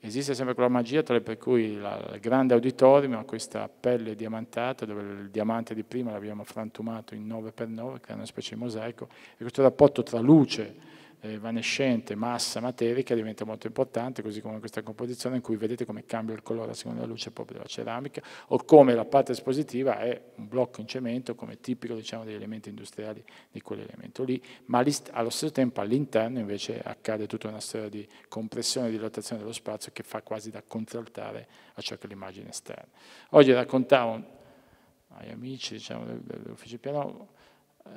esiste sempre quella magia tale per cui il grande auditorium ha questa pelle diamantata, dove il diamante di prima l'abbiamo frantumato in 9x9, che è una specie di mosaico, e questo rapporto tra luce eh, evanescente, massa materica diventa molto importante, così come questa composizione in cui vedete come cambia il colore a seconda della luce proprio della ceramica, o come la parte espositiva è un blocco in cemento, come tipico diciamo, degli elementi industriali di quell'elemento lì, ma allo stesso tempo all'interno invece accade tutta una storia di compressione e dilatazione dello spazio che fa quasi da contraltare a ciò che è l'immagine esterna. Oggi raccontavo ai amici diciamo, dell'ufficio piano eh,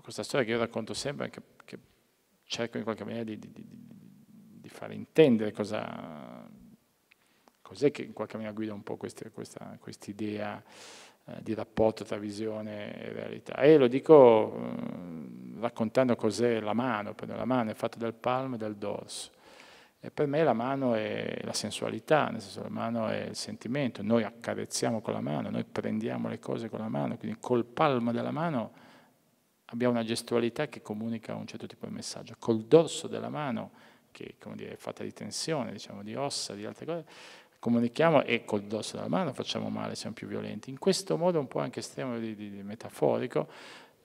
questa storia che io racconto sempre, che, che cerco in qualche maniera di, di, di, di fare intendere cosa, cos'è che in qualche maniera guida un po' questa, questa idea eh, di rapporto tra visione e realtà. E lo dico eh, raccontando cos'è la mano, perché la mano è fatta dal palmo e dal dorso. E per me la mano è la sensualità, nel senso la mano è il sentimento, noi accarezziamo con la mano, noi prendiamo le cose con la mano, quindi col palmo della mano abbiamo una gestualità che comunica un certo tipo di messaggio. Col dorso della mano, che dire, è fatta di tensione, diciamo, di ossa, di altre cose, comunichiamo e col dorso della mano facciamo male, siamo più violenti. In questo modo un po' anche estremo di, di, di metaforico,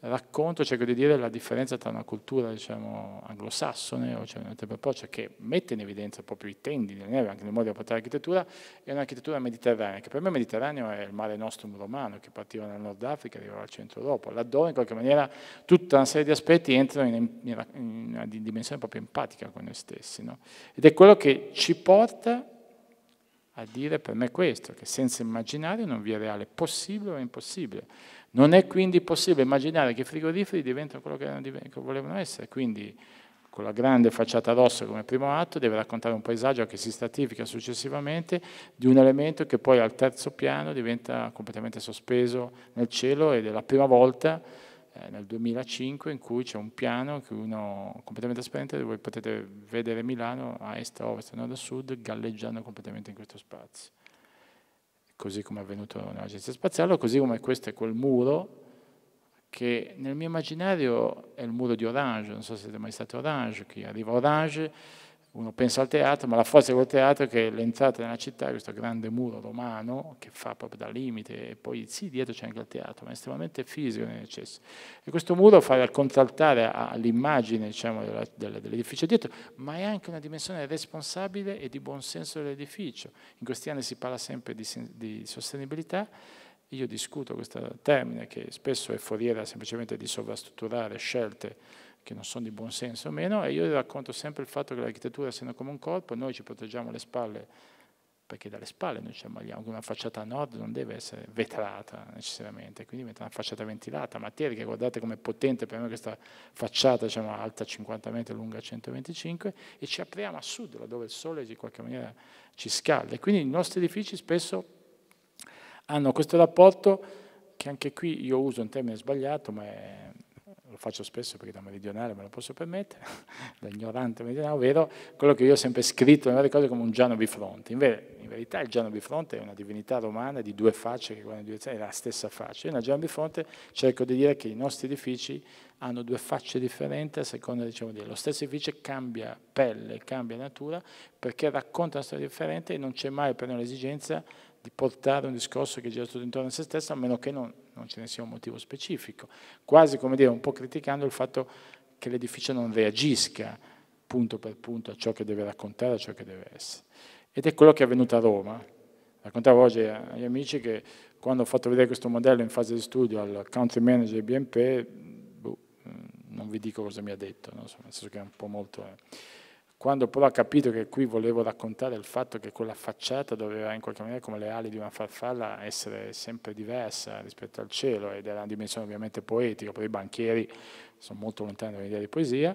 racconto, cerco di dire la differenza tra una cultura diciamo, anglosassone o cioè un altro approccio che mette in evidenza proprio i tendini, le neve, anche nel modo di apportare l'architettura, e un'architettura mediterranea, che per me il Mediterraneo è il mare nostrum romano, che partiva dal Nord Africa e arrivava al centro Europa, laddove in qualche maniera tutta una serie di aspetti entrano in, in, in una dimensione proprio empatica con noi stessi. No? Ed è quello che ci porta a dire per me questo, che senza immaginario non vi è reale possibile o impossibile non è quindi possibile immaginare che i frigoriferi diventano quello che, volevano essere, quindi con la grande facciata rossa come primo atto deve raccontare un paesaggio che si stratifica successivamente di un elemento che poi al terzo piano diventa completamente sospeso nel cielo ed è la prima volta eh, nel 2005 in cui c'è un piano che uno completamente trasparente dove voi potete vedere Milano a est, a ovest, a nord, a sud galleggiando completamente in questo spazio così come è avvenuto nell'Agenzia Spaziale, o così come questo è quel muro che nel mio immaginario è il muro di Orange, non so se siete mai stati Orange, chi arriva Orange uno pensa al teatro, ma la forza del teatro è che l'entrata nella città questo grande muro romano che fa proprio da limite, e poi sì, dietro c'è anche il teatro, ma è estremamente fisico nell'eccesso. E questo muro fa contraltare all'immagine diciamo, dell'edificio dietro, ma è anche una dimensione responsabile e di buon senso dell'edificio. In questi anni si parla sempre di, di sostenibilità, io discuto questo termine che spesso è foriera semplicemente di sovrastrutturare scelte che non sono di buon senso o meno, e io racconto sempre il fatto che l'architettura, essendo come un corpo, noi ci proteggiamo le spalle, perché dalle spalle noi ci ammaliamo, una facciata a nord non deve essere vetrata necessariamente, quindi diventa una facciata ventilata, materica, guardate com'è potente per noi questa facciata, diciamo, alta 50 metri, lunga 125, e ci apriamo a sud, laddove il sole in qualche maniera ci scalda. E quindi i nostri edifici spesso hanno questo rapporto, che anche qui io uso un termine sbagliato, ma è faccio spesso perché da meridionale me lo posso permettere, da ignorante meridionale, ovvero quello che io ho sempre scritto nelle cose come un Giano Bifronte. In, ver in, verità il Giano Bifronte è una divinità romana di due facce che guardano in direzione, è la stessa faccia. Io nel Giano Bifronte cerco di dire che i nostri edifici hanno due facce differenti a seconda, diciamo, di lo stesso edificio cambia pelle, cambia natura, perché racconta una storia differente e non c'è mai per noi l'esigenza di portare un discorso che gira tutto intorno a se stesso, a meno che non non ce ne sia un motivo specifico, quasi come dire un po' criticando il fatto che l'edificio non reagisca punto per punto a ciò che deve raccontare, a ciò che deve essere. Ed è quello che è avvenuto a Roma. Raccontavo oggi agli amici che quando ho fatto vedere questo modello in fase di studio al country manager di BNP, boh, non vi dico cosa mi ha detto, no? nel senso che è un po' molto... Eh quando però ha capito che qui volevo raccontare il fatto che quella facciata doveva in qualche maniera, come le ali di una farfalla, essere sempre diversa rispetto al cielo, ed era una dimensione ovviamente poetica, poi i banchieri sono molto lontani dall'idea di poesia,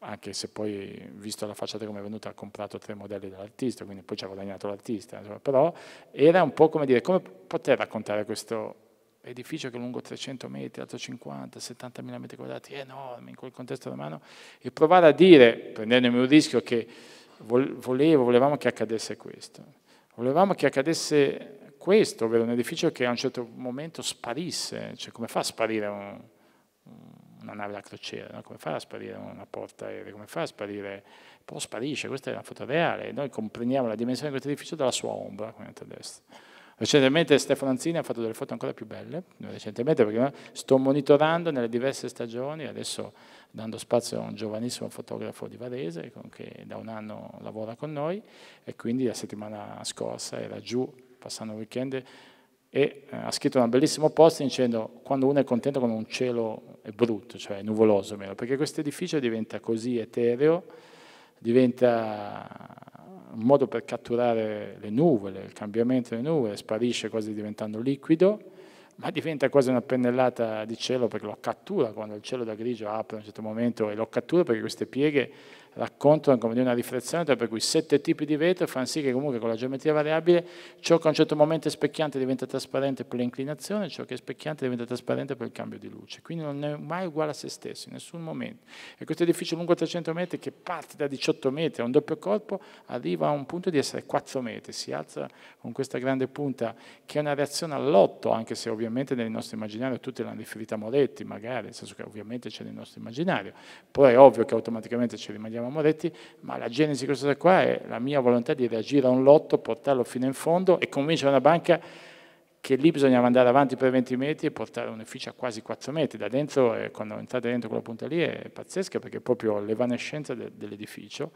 anche se poi, visto la facciata come è venuta, ha comprato tre modelli dall'artista, quindi poi ci ha guadagnato l'artista, però era un po' come dire, come poter raccontare questo edificio che è lungo 300 metri, alto 50, 70.000 metri quadrati, è enorme in quel contesto romano, e provare a dire, prendendomi un rischio che volevo, volevamo che accadesse questo, volevamo che accadesse questo, ovvero un edificio che a un certo momento sparisse, cioè come fa a sparire un, una nave da crociera, no? come fa a sparire una porta aerea, come fa a sparire, poi sparisce, questa è una foto reale, noi comprendiamo la dimensione di questo edificio dalla sua ombra, come a destra. Recentemente Stefano Anzini ha fatto delle foto ancora più belle, recentemente perché sto monitorando nelle diverse stagioni, adesso dando spazio a un giovanissimo fotografo di Varese che da un anno lavora con noi e quindi la settimana scorsa era giù, passando il weekend, e eh, ha scritto un bellissimo post dicendo quando uno è contento con un cielo è brutto, cioè è nuvoloso meno, perché questo edificio diventa così etereo, diventa un modo per catturare le nuvole, il cambiamento delle nuvole, sparisce quasi diventando liquido, ma diventa quasi una pennellata di cielo perché lo cattura quando il cielo da grigio apre a un certo momento e lo cattura perché queste pieghe raccontano come di una riflessione per cui sette tipi di vetro fanno sì che comunque con la geometria variabile ciò che a un certo momento è specchiante diventa trasparente per l'inclinazione, ciò che è specchiante diventa trasparente per il cambio di luce. Quindi non è mai uguale a se stesso, in nessun momento. E questo edificio lungo 300 metri che parte da 18 metri a un doppio corpo arriva a un punto di essere 4 metri, si alza con questa grande punta che è una reazione all'otto, anche se ovviamente nel nostro immaginario tutti l'hanno riferita a Moretti, magari, nel senso che ovviamente c'è nel nostro immaginario. Poi è ovvio che automaticamente ci rimaniamo eravamo detti, ma la genesi di questa cosa qua è la mia volontà di reagire a un lotto, portarlo fino in fondo e convincere una banca che lì bisognava andare avanti per 20 metri e portare un edificio a quasi 4 metri. Da dentro, eh, quando entrate dentro quella punta lì, è pazzesca perché è proprio l'evanescenza dell'edificio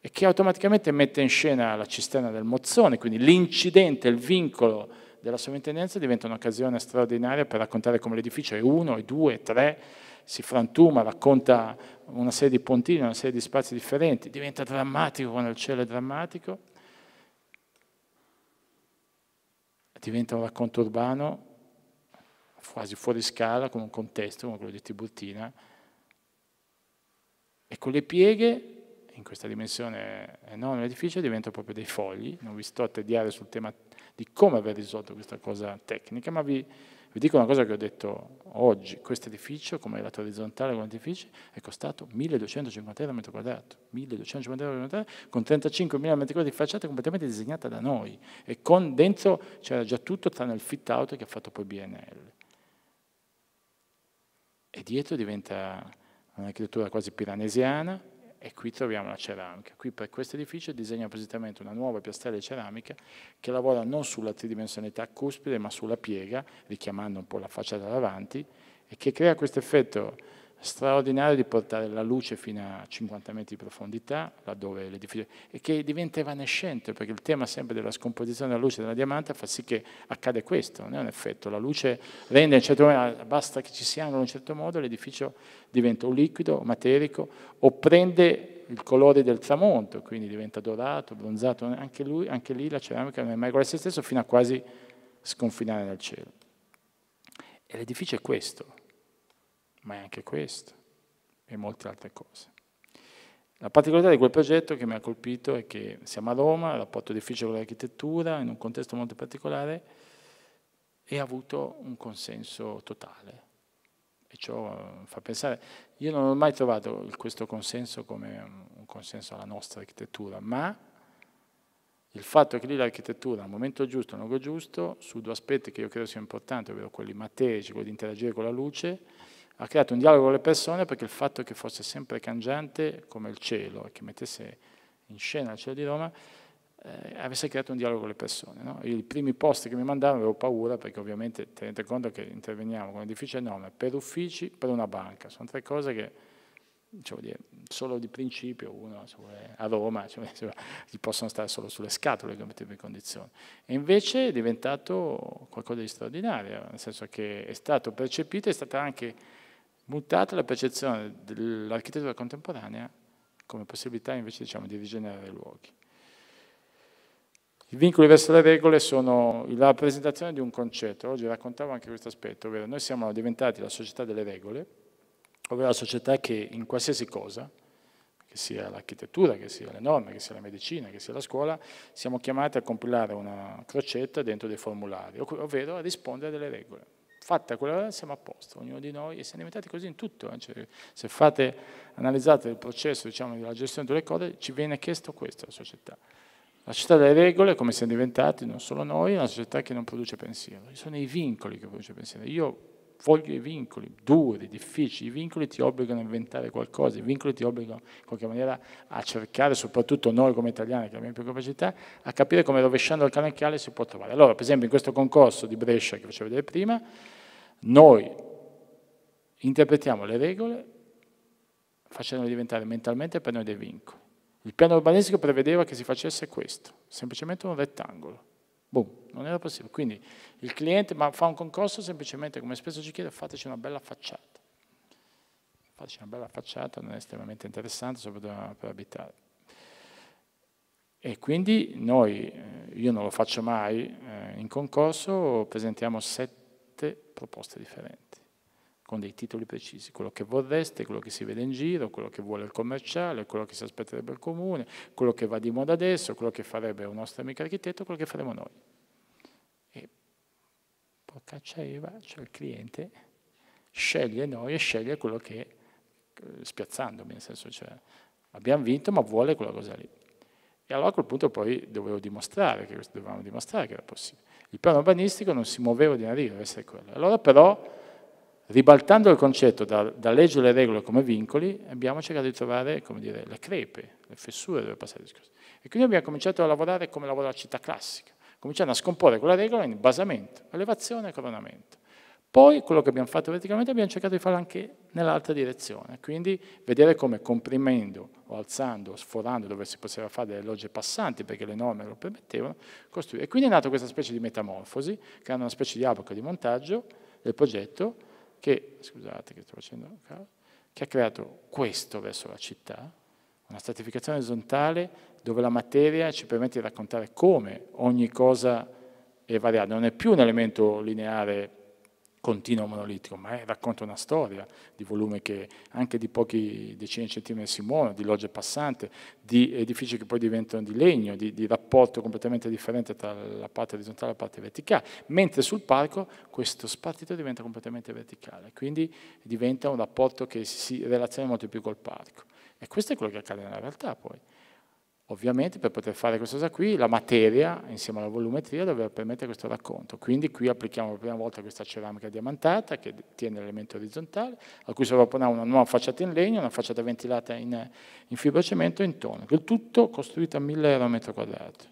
e che automaticamente mette in scena la cisterna del mozzone, quindi l'incidente, il vincolo della sovrintendenza diventa un'occasione straordinaria per raccontare come l'edificio è uno, è due, è tre, si frantuma, racconta una serie di pontini, una serie di spazi differenti, diventa drammatico quando il cielo è drammatico, diventa un racconto urbano quasi fuori scala con un contesto come quello di Tiburtina e con le pieghe in questa dimensione enorme dell'edificio diventano proprio dei fogli, non vi sto a tediare sul tema di come aver risolto questa cosa tecnica, ma vi vi dico una cosa che ho detto oggi, questo edificio, come lato orizzontale con edifici, è costato 1250 euro al metro quadrato, 1250 euro al metro quadrato, con 35.000 metri quadrati di facciata completamente disegnata da noi, e con dentro c'era già tutto tranne il fit out che ha fatto poi BNL. E dietro diventa un'architettura quasi piranesiana, e qui troviamo la ceramica. Qui per questo edificio disegna appositamente una nuova piastrella di ceramica che lavora non sulla tridimensionalità cuspide ma sulla piega, richiamando un po' la faccia da davanti, e che crea questo effetto straordinario di portare la luce fino a 50 metri di profondità, laddove l'edificio, e che diventa evanescente, perché il tema sempre della scomposizione della luce della diamante fa sì che accade questo, non è un effetto, la luce rende in un certo modo, basta che ci si in un certo modo, l'edificio diventa un liquido, materico, o prende il colore del tramonto, quindi diventa dorato, bronzato, anche, lui, anche lì la ceramica non è mai quella se stesso fino a quasi sconfinare nel cielo. E l'edificio è questo, ma è anche questo e molte altre cose. La particolarità di quel progetto che mi ha colpito è che siamo a Roma, il rapporto difficile con l'architettura, in un contesto molto particolare, e ha avuto un consenso totale. E ciò eh, fa pensare, io non ho mai trovato questo consenso come un consenso alla nostra architettura, ma il fatto che lì l'architettura, al momento giusto, al luogo giusto, su due aspetti che io credo siano importanti, ovvero quelli materici, quelli di interagire con la luce, ha creato un dialogo con le persone perché il fatto che fosse sempre cangiante come il cielo e che mettesse in scena il cielo di Roma eh, avesse creato un dialogo con le persone. No? I primi post che mi mandavano avevo paura perché ovviamente tenete conto che interveniamo con un edificio enorme per uffici, per una banca, sono tre cose che diciamo dire, solo di principio uno vuole, a Roma cioè, si possono stare solo sulle scatole come tipo di condizioni. E invece è diventato qualcosa di straordinario, nel senso che è stato percepito, è stata anche mutate la percezione dell'architettura contemporanea come possibilità invece diciamo, di rigenerare i luoghi. I vincoli verso le regole sono la presentazione di un concetto, oggi raccontavo anche questo aspetto, ovvero noi siamo diventati la società delle regole, ovvero la società che in qualsiasi cosa, che sia l'architettura, che sia le norme, che sia la medicina, che sia la scuola, siamo chiamati a compilare una crocetta dentro dei formulari, ovvero a rispondere a delle regole fatta quella siamo a posto, ognuno di noi, e siamo diventati così in tutto. Eh. Cioè, se fate, analizzate il processo diciamo, della gestione delle cose, ci viene chiesto questo alla società. La società delle regole, come siamo diventati, non solo noi, è una società che non produce pensiero. Sono i vincoli che produce pensiero. Io voglio i vincoli, duri, difficili, i vincoli ti obbligano a inventare qualcosa, i vincoli ti obbligano in qualche maniera a cercare, soprattutto noi come italiani che abbiamo più capacità, a capire come rovesciando il cannocchiale si può trovare. Allora, per esempio, in questo concorso di Brescia che facevo vedere prima, noi interpretiamo le regole facendole diventare mentalmente per noi dei vincoli. Il piano urbanistico prevedeva che si facesse questo, semplicemente un rettangolo. Boom, non era possibile. Quindi il cliente fa un concorso semplicemente, come spesso ci chiede, fateci una bella facciata. Fateci una bella facciata, non è estremamente interessante, soprattutto per abitare. E quindi noi, eh, io non lo faccio mai, eh, in concorso presentiamo sette sette proposte differenti, con dei titoli precisi, quello che vorreste, quello che si vede in giro, quello che vuole il commerciale, quello che si aspetterebbe il comune, quello che va di moda adesso, quello che farebbe un nostro amico architetto, quello che faremo noi. E porcaccia Eva, cioè il cliente, sceglie noi e sceglie quello che, eh, spiazzandomi, nel senso cioè, abbiamo vinto ma vuole quella cosa lì. E allora a quel punto poi dovevo dimostrare che dovevamo dimostrare che era possibile. Il piano urbanistico non si muoveva di una riga, questa è quella. Allora però, ribaltando il concetto da, da legge alle regole come vincoli, abbiamo cercato di trovare, dire, le crepe, le fessure dove passare il discorso. E quindi abbiamo cominciato a lavorare come lavora la città classica, cominciando a scomporre quella regola in basamento, elevazione e coronamento. Poi quello che abbiamo fatto verticalmente abbiamo cercato di farlo anche nell'altra direzione, quindi vedere come comprimendo o alzando o sforando dove si poteva fare delle logge passanti perché le norme lo permettevano, costruire. E quindi è nata questa specie di metamorfosi, che hanno una specie di alboca di montaggio del progetto che, scusate che sto facendo, che ha creato questo verso la città, una stratificazione orizzontale dove la materia ci permette di raccontare come ogni cosa è variata, non è più un elemento lineare continuo monolitico, ma è, racconta una storia di volume che anche di pochi decine di centimetri si muovono, di logge passante, di edifici che poi diventano di legno, di, di rapporto completamente differente tra la parte orizzontale e la parte verticale, mentre sul parco questo spartito diventa completamente verticale, quindi diventa un rapporto che si relaziona molto più col parco. E questo è quello che accade nella realtà poi. Ovviamente per poter fare questa cosa qui, la materia insieme alla volumetria doveva permettere questo racconto. Quindi qui applichiamo per la prima volta questa ceramica diamantata che tiene l'elemento orizzontale, a cui sovrapponiamo una nuova facciata in legno, una facciata ventilata in, in fibrocemento e in tono. Il tutto costruito a 1000 euro al metro quadrato.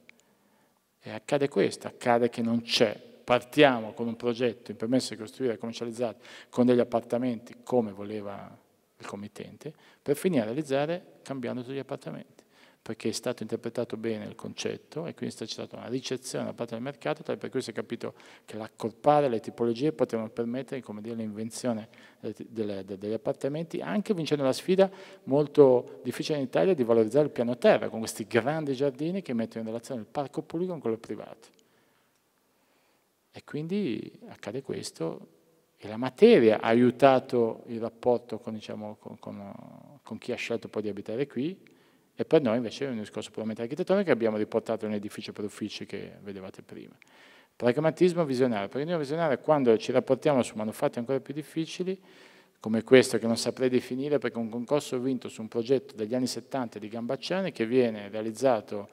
E accade questo, accade che non c'è. Partiamo con un progetto in permesso di costruire e commercializzare con degli appartamenti come voleva il committente, per finire a realizzare cambiando tutti gli appartamenti perché è stato interpretato bene il concetto e quindi c'è stata una ricezione da parte del mercato, tale per cui si è capito che l'accorpare le tipologie potevano permettere dire, l'invenzione delle, delle, degli appartamenti, anche vincendo la sfida molto difficile in Italia di valorizzare il piano terra, con questi grandi giardini che mettono in relazione il parco pubblico con quello privato. E quindi accade questo, e la materia ha aiutato il rapporto con, diciamo, con, con, con chi ha scelto poi di abitare qui, e per noi invece è un discorso puramente architettonico che abbiamo riportato nell'edificio per uffici che vedevate prima. Pragmatismo visionario. Pragmatismo visionario è quando ci rapportiamo su manufatti ancora più difficili, come questo che non saprei definire perché è un concorso vinto su un progetto degli anni 70 di Gambacciani che viene realizzato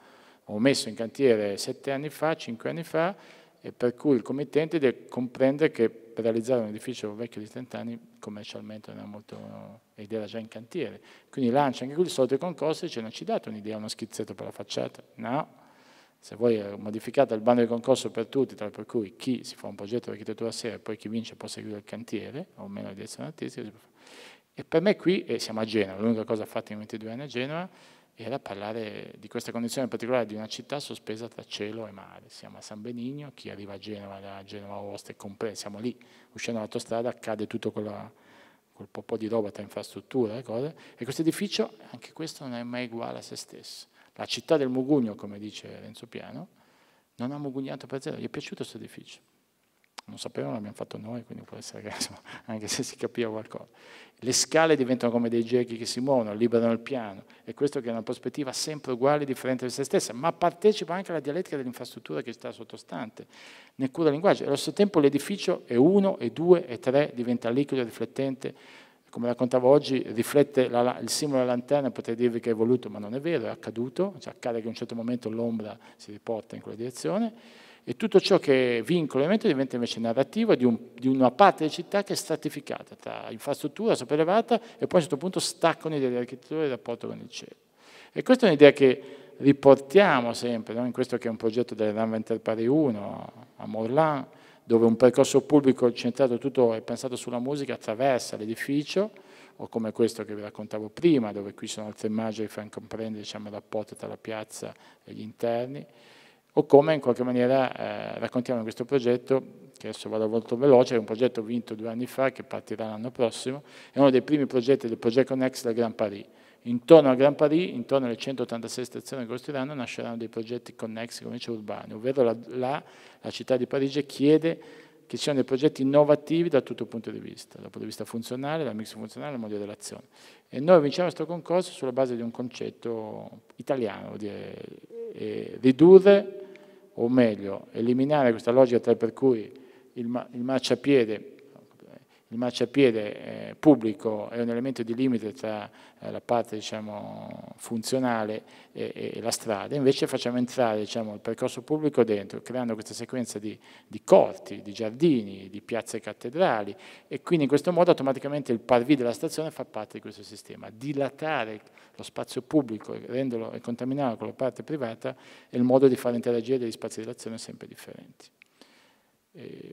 o messo in cantiere sette anni fa, cinque anni fa, e per cui il committente deve comprendere che per realizzare un edificio vecchio di 30 anni commercialmente non è molto, ed era già in cantiere. Quindi lancia anche qui il solito concorso e dice non ci date un'idea, uno schizzetto per la facciata? No. Se voi eh, modificate il bando di concorso per tutti, tra per cui chi si fa un progetto di architettura seria e poi chi vince può seguire il cantiere, o meno la direzione artistica, e per me qui, e siamo a Genova, l'unica cosa fatta in 22 anni a Genova, era parlare di questa condizione particolare di una città sospesa tra cielo e mare. Siamo a San Benigno, chi arriva a Genova, da Genova Oste, compreso, siamo lì, uscendo dall'autostrada, accade tutto quella, quel po' di roba tra infrastrutture e eh, cose, e questo edificio, anche questo non è mai uguale a se stesso. La città del Mugugno, come dice Renzo Piano, non ha mugugnato per zero, gli è piaciuto questo edificio. Non sapevano, l'abbiamo fatto noi, quindi può essere che anche se si capiva qualcosa. Le scale diventano come dei gechi che si muovono, liberano il piano. E questo che è una prospettiva sempre uguale, differente da se stessa, ma partecipa anche alla dialettica dell'infrastruttura che sta sottostante, ne cura il linguaggio. allo stesso tempo l'edificio è uno, è due, è tre, diventa liquido, riflettente, come raccontavo oggi, riflette la, il simbolo della lanterna, potrei dirvi che è evoluto, ma non è vero, è accaduto, cioè accade che in un certo momento l'ombra si riporta in quella direzione, e tutto ciò che vincola l'evento diventa invece narrativo di, un, di, una parte della città che è stratificata tra infrastruttura sopraelevata e poi a un certo punto staccano delle architetture e rapporto con il cielo. E questa è un'idea che riportiamo sempre, no? in questo che è un progetto del Ram Interpari 1 a Morlan, dove un percorso pubblico centrato tutto e pensato sulla musica attraversa l'edificio, o come questo che vi raccontavo prima, dove qui sono altre immagini che fanno comprendere diciamo, il rapporto tra la piazza e gli interni o come in qualche maniera eh, raccontiamo in questo progetto, che adesso vado molto veloce, è un progetto vinto due anni fa che partirà l'anno prossimo, è uno dei primi progetti del Progetto Connect da Gran Paris. Intorno a Gran Paris, intorno alle 186 stazioni che costruiranno, nasceranno dei progetti connessi, come dice, urbani, ovvero la, la, la città di Parigi chiede che siano dei progetti innovativi da tutto il punto di vista, dal punto di vista funzionale, dal mix funzionale, dal modello dell'azione. E noi vinciamo questo concorso sulla base di un concetto italiano, di eh, ridurre o meglio eliminare questa logica per cui il, ma il marciapiede il marciapiede eh, pubblico è un elemento di limite tra eh, la parte diciamo, funzionale e, e, la strada, invece facciamo entrare diciamo, il percorso pubblico dentro, creando questa sequenza di, di, corti, di giardini, di piazze cattedrali e quindi in questo modo automaticamente il parvis della stazione fa parte di questo sistema. Dilatare lo spazio pubblico e renderlo e contaminarlo con la parte privata è il modo di far interagire degli spazi di relazione sempre differenti. E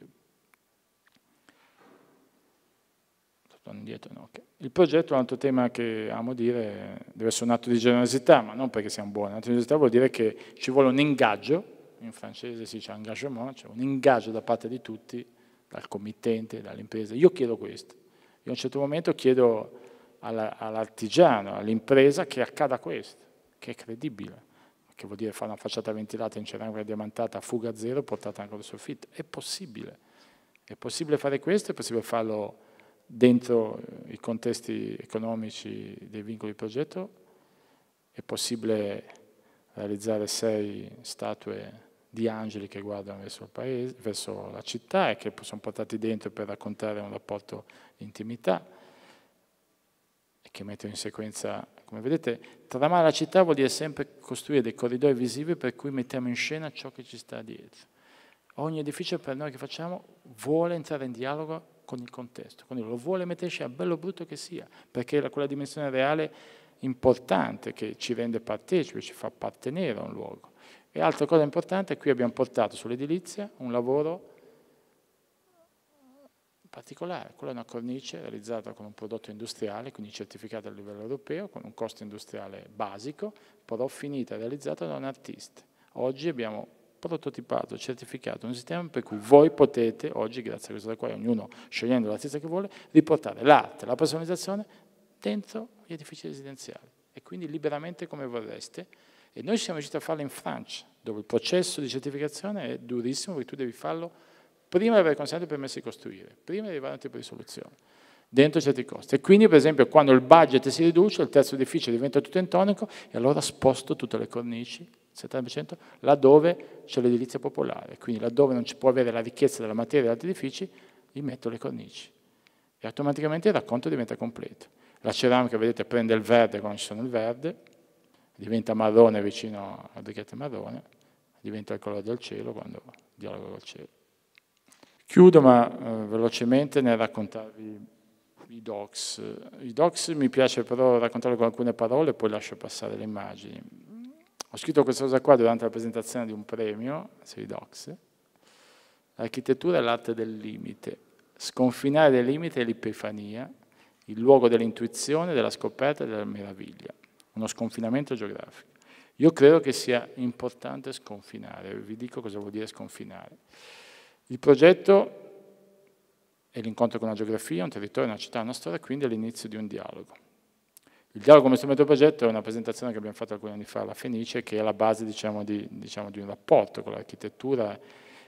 torno indietro, no. okay. Il progetto è un altro tema che amo dire, deve essere un atto di generosità, ma non perché siamo buoni, un atto di generosità vuol dire che ci vuole un ingaggio, in francese si dice engagement, cioè un ingaggio da parte di tutti, dal committente, dall'impresa. Io chiedo questo. Io a un certo momento chiedo all'artigiano, all'impresa che accada questo, che è credibile, che vuol dire fare una facciata ventilata in ceramica diamantata a fuga zero portata anche al soffitto. È possibile. È possibile fare questo, è possibile farlo dentro eh, i contesti economici dei vincoli di progetto è possibile realizzare sei statue di angeli che guardano verso, paese, verso la città e che sono portati dentro per raccontare un rapporto di intimità e che mettono in sequenza, come vedete, tramare la città vuol dire sempre costruire dei corridoi visivi per cui mettiamo in scena ciò che ci sta dietro. Ogni edificio per noi che facciamo vuole entrare in dialogo con il contesto, quindi lo vuole metterci a bello brutto che sia, perché è quella dimensione reale importante che ci rende partecipi, ci fa appartenere a un luogo. E altra cosa importante, qui abbiamo portato sull'edilizia un lavoro particolare, quella è una cornice realizzata con un prodotto industriale, quindi certificata a livello europeo, con un costo industriale basico, però finita e realizzata da un artista. Oggi abbiamo prototipato, certificato, un sistema per cui voi potete oggi, grazie a questo da qua, ognuno scegliendo l'artista che vuole, riportare l'arte, la personalizzazione dentro gli edifici residenziali e quindi liberamente come vorreste. E noi siamo riusciti a farlo in Francia, dove il processo di certificazione è durissimo perché tu devi farlo prima di aver consegnato il permesso di costruire, prima di arrivare a un tipo di soluzione dentro certi costi. E quindi, per esempio, quando il budget si riduce, il terzo edificio diventa tutto intonico e allora sposto tutte le cornici, 70%, laddove c'è l'edilizia popolare. Quindi laddove non ci può avere la ricchezza della materia degli altri edifici, gli metto le cornici. E automaticamente il racconto diventa completo. La ceramica, vedete, prende il verde quando ci sono il verde, diventa marrone vicino al decreto marrone, diventa il colore del cielo quando dialogo col cielo. Chiudo ma eh, velocemente nel raccontarvi i docs. I docs mi piace però raccontarlo con alcune parole e poi lascio passare le immagini. Ho scritto questa cosa qua durante la presentazione di un premio sui docs. L'architettura è l'arte del limite. Sconfinare dei limite è l'epifania, il luogo dell'intuizione, della scoperta e della meraviglia. Uno sconfinamento geografico. Io credo che sia importante sconfinare, vi dico cosa vuol dire sconfinare. Il progetto è l'incontro con una geografia, un territorio, una città, una storia, quindi è l'inizio di un dialogo. Il dialogo come strumento di progetto è una presentazione che abbiamo fatto alcuni anni fa alla Fenice, che è la base diciamo, di, diciamo, di un rapporto con l'architettura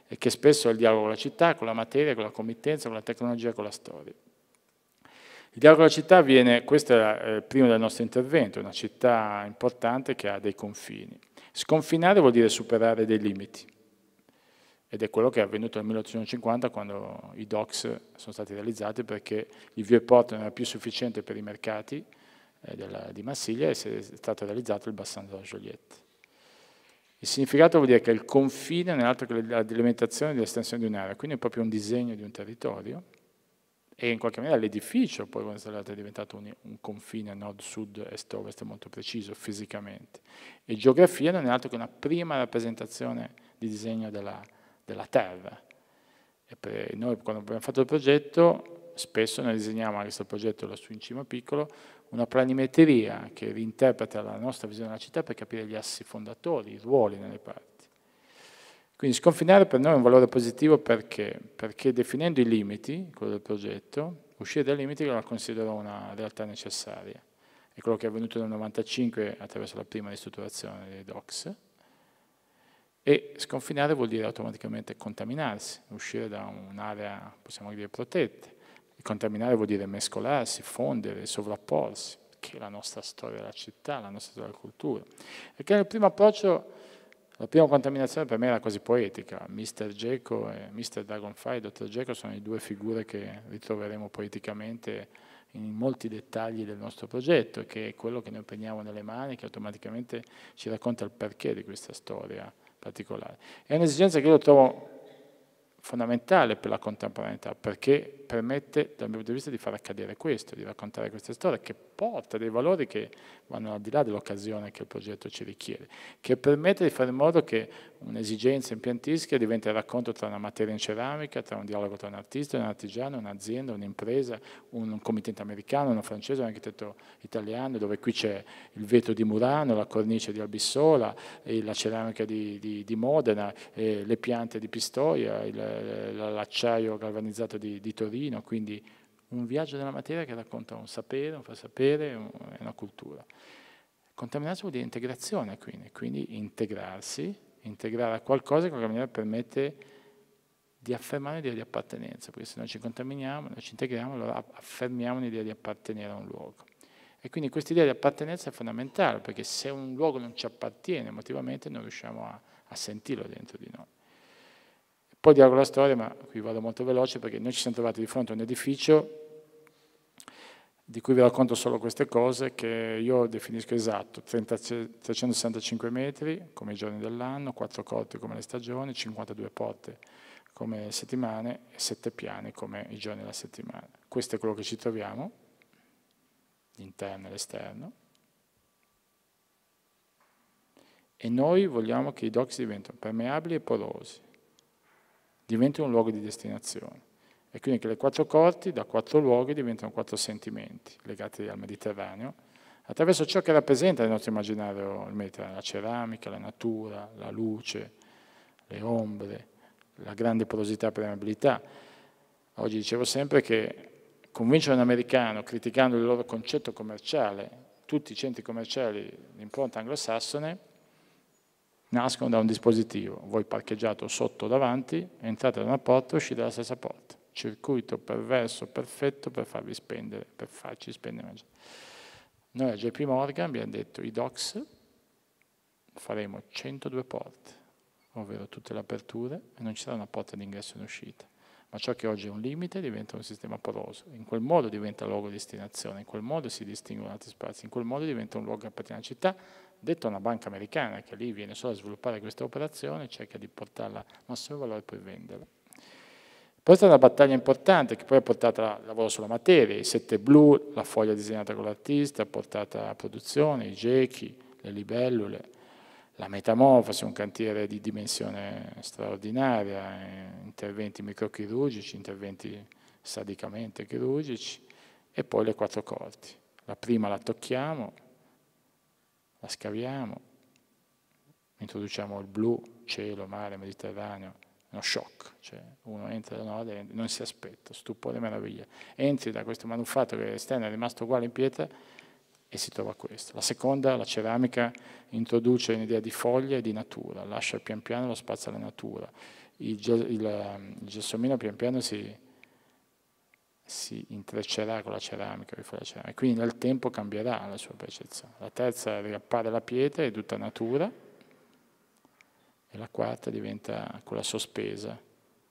e che spesso è il dialogo con la città, con la materia, con la committenza, con la tecnologia, con la storia. Il dialogo con la città viene, questo è eh, il primo del nostro intervento, una città importante che ha dei confini. Sconfinare vuol dire superare dei limiti ed è quello che è avvenuto nel 1850 quando i docks sono stati realizzati perché il viewport non era più sufficiente per i mercati eh, della, di Marsiglia e si è stato realizzato il Bassin della Joliette. Il significato vuol dire che il confine non è altro che la delimitazione dell'estensione di un'area, quindi è proprio un disegno di un territorio e in qualche maniera l'edificio poi è diventato un, un confine nord-sud, est-ovest molto preciso fisicamente. E geografia non è altro che una prima rappresentazione di disegno della, della terra. E noi quando abbiamo fatto il progetto, spesso noi disegniamo, anche questo progetto lo su in cima piccolo, una planimetria che reinterpreta la nostra visione della città per capire gli assi fondatori, i ruoli nelle parti. Quindi sconfinare per noi è un valore positivo perché? Perché definendo i limiti, quello del progetto, uscire dai limiti la considero una realtà necessaria. È quello che è avvenuto nel 1995 attraverso la prima ristrutturazione dei DOCS, e sconfinare vuol dire automaticamente contaminarsi, uscire da un'area, possiamo dire, protetta. E contaminare vuol dire mescolarsi, fondere, sovrapporsi, che è la nostra storia della città, la nostra storia della cultura. Perché nel primo approccio, la prima contaminazione per me era quasi poetica. Mr. Geco e Mr. Dragonfly e Dr. Geco sono le due figure che ritroveremo poeticamente in molti dettagli del nostro progetto, che è quello che noi prendiamo nelle mani, che automaticamente ci racconta il perché di questa storia particolare. È un'esigenza che io trovo fondamentale per la contemporaneità, perché permette dal mio punto di vista di far accadere questo, di raccontare questa storia che porta dei valori che vanno al di là dell'occasione che il progetto ci richiede, che permette di fare in modo che un'esigenza impiantistica diventi il racconto tra una materia in ceramica, tra un dialogo tra un artista, un artigiano, un'azienda, un'impresa, un committente americano, uno francese, un architetto italiano, dove qui c'è il vetro di Murano, la cornice di Albissola, la ceramica di, di, di Modena, le piante di Pistoia, l'acciaio galvanizzato di, di Torino, Torino, quindi un viaggio della materia che racconta un sapere, un far sapere, un, una cultura. Contaminarsi vuol dire integrazione, quindi, quindi integrarsi, integrare a qualcosa che in qualche maniera permette di affermare un'idea di appartenenza, perché se noi ci contaminiamo, noi ci integriamo, allora affermiamo un'idea di appartenere a un luogo. E quindi questa idea di appartenenza è fondamentale, perché se un luogo non ci appartiene emotivamente non riusciamo a, a sentirlo dentro di noi. Poi dialogo la storia, ma qui vado molto veloce perché noi ci siamo trovati di fronte a un edificio di cui vi racconto solo queste cose, che io definisco esatto, 30, 365 metri come i giorni dell'anno, 4 corte come le stagioni, 52 porte come le settimane e 7 piani come i giorni della settimana. Questo è quello che ci troviamo, l'interno e l'esterno. E noi vogliamo che i docks diventino permeabili e porosi diventi un luogo di destinazione. E quindi che le quattro corti da quattro luoghi diventano quattro sentimenti legati al Mediterraneo, attraverso ciò che rappresenta nel nostro immaginario il Mediterraneo, la ceramica, la natura, la luce, le ombre, la grande porosità e permeabilità. Oggi dicevo sempre che convincere un americano criticando il loro concetto commerciale, tutti i centri commerciali di impronta anglosassone, nascono da un dispositivo. Voi parcheggiato sotto o davanti, entrate da una porta, e uscite dalla stessa porta. Circuito perverso, perfetto per farvi spendere, per farci spendere. Noi a JP Morgan abbiamo detto i docs faremo 102 porte, ovvero tutte le aperture, e non ci sarà una porta di ingresso e uscita. Ma ciò che oggi è un limite diventa un sistema poroso. In quel modo diventa luogo di destinazione, in quel modo si distinguono altri spazi, in quel modo diventa un luogo che appartiene alla città, detto a una banca americana che lì viene solo a sviluppare questa operazione, cerca di portarla al massimo valore e poi venderla. Poi è stata una battaglia importante che poi ha portato al lavoro sulla materia, i sette blu, la foglia disegnata con l'artista, ha portato alla produzione, i gechi, le libellule, la metamorfosi, un cantiere di dimensione straordinaria, eh, interventi microchirurgici, interventi sadicamente chirurgici e poi le quattro corti. La prima la tocchiamo, la scaviamo, introduciamo il blu, cielo, mare, Mediterraneo, uno shock, cioè uno entra da nord e non si aspetta, stupore e meraviglia. Entri da questo manufatto che l'esterno è rimasto uguale in pietra e si trova questo. La seconda, la ceramica, introduce un'idea di foglia e di natura, lascia pian piano lo spazio alla natura. Il, il, il gelsomino pian piano si, si intreccerà con la ceramica, la ceramica, quindi nel tempo cambierà la sua percezione. La terza riappare la pietra è tutta natura e la quarta diventa quella sospesa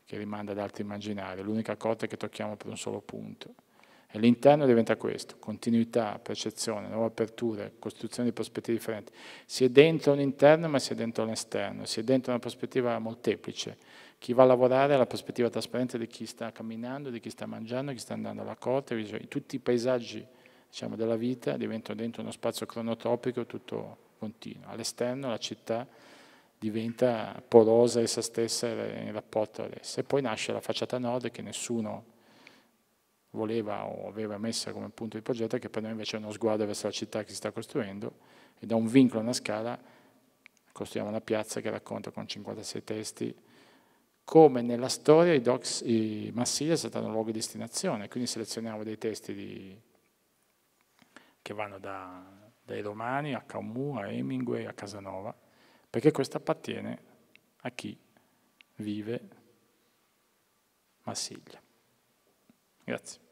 che rimanda ad altri immaginari, l'unica cotta che tocchiamo per un solo punto. E l'interno diventa questo, continuità, percezione, nuove aperture, costruzione di prospettive differenti. Si è dentro un interno ma si è dentro un esterno, si è dentro una prospettiva molteplice chi va a lavorare ha la prospettiva trasparente di chi sta camminando, di chi sta mangiando, di chi sta andando alla corte, tutti i paesaggi diciamo, della vita diventano dentro uno spazio cronotropico tutto continuo. All'esterno la città diventa porosa essa stessa in rapporto ad essa. E poi nasce la facciata nord che nessuno voleva o aveva messa come punto di progetto, che per noi invece è uno sguardo verso la città che si sta costruendo e da un vincolo a una scala costruiamo una piazza che racconta con 56 testi come nella storia i, docs, i massili esaltano luogo di destinazione, quindi selezioniamo dei testi di, che vanno da, dai Romani a Camus, a Hemingway, a Casanova, perché questo appartiene a chi vive Massiglia. Grazie.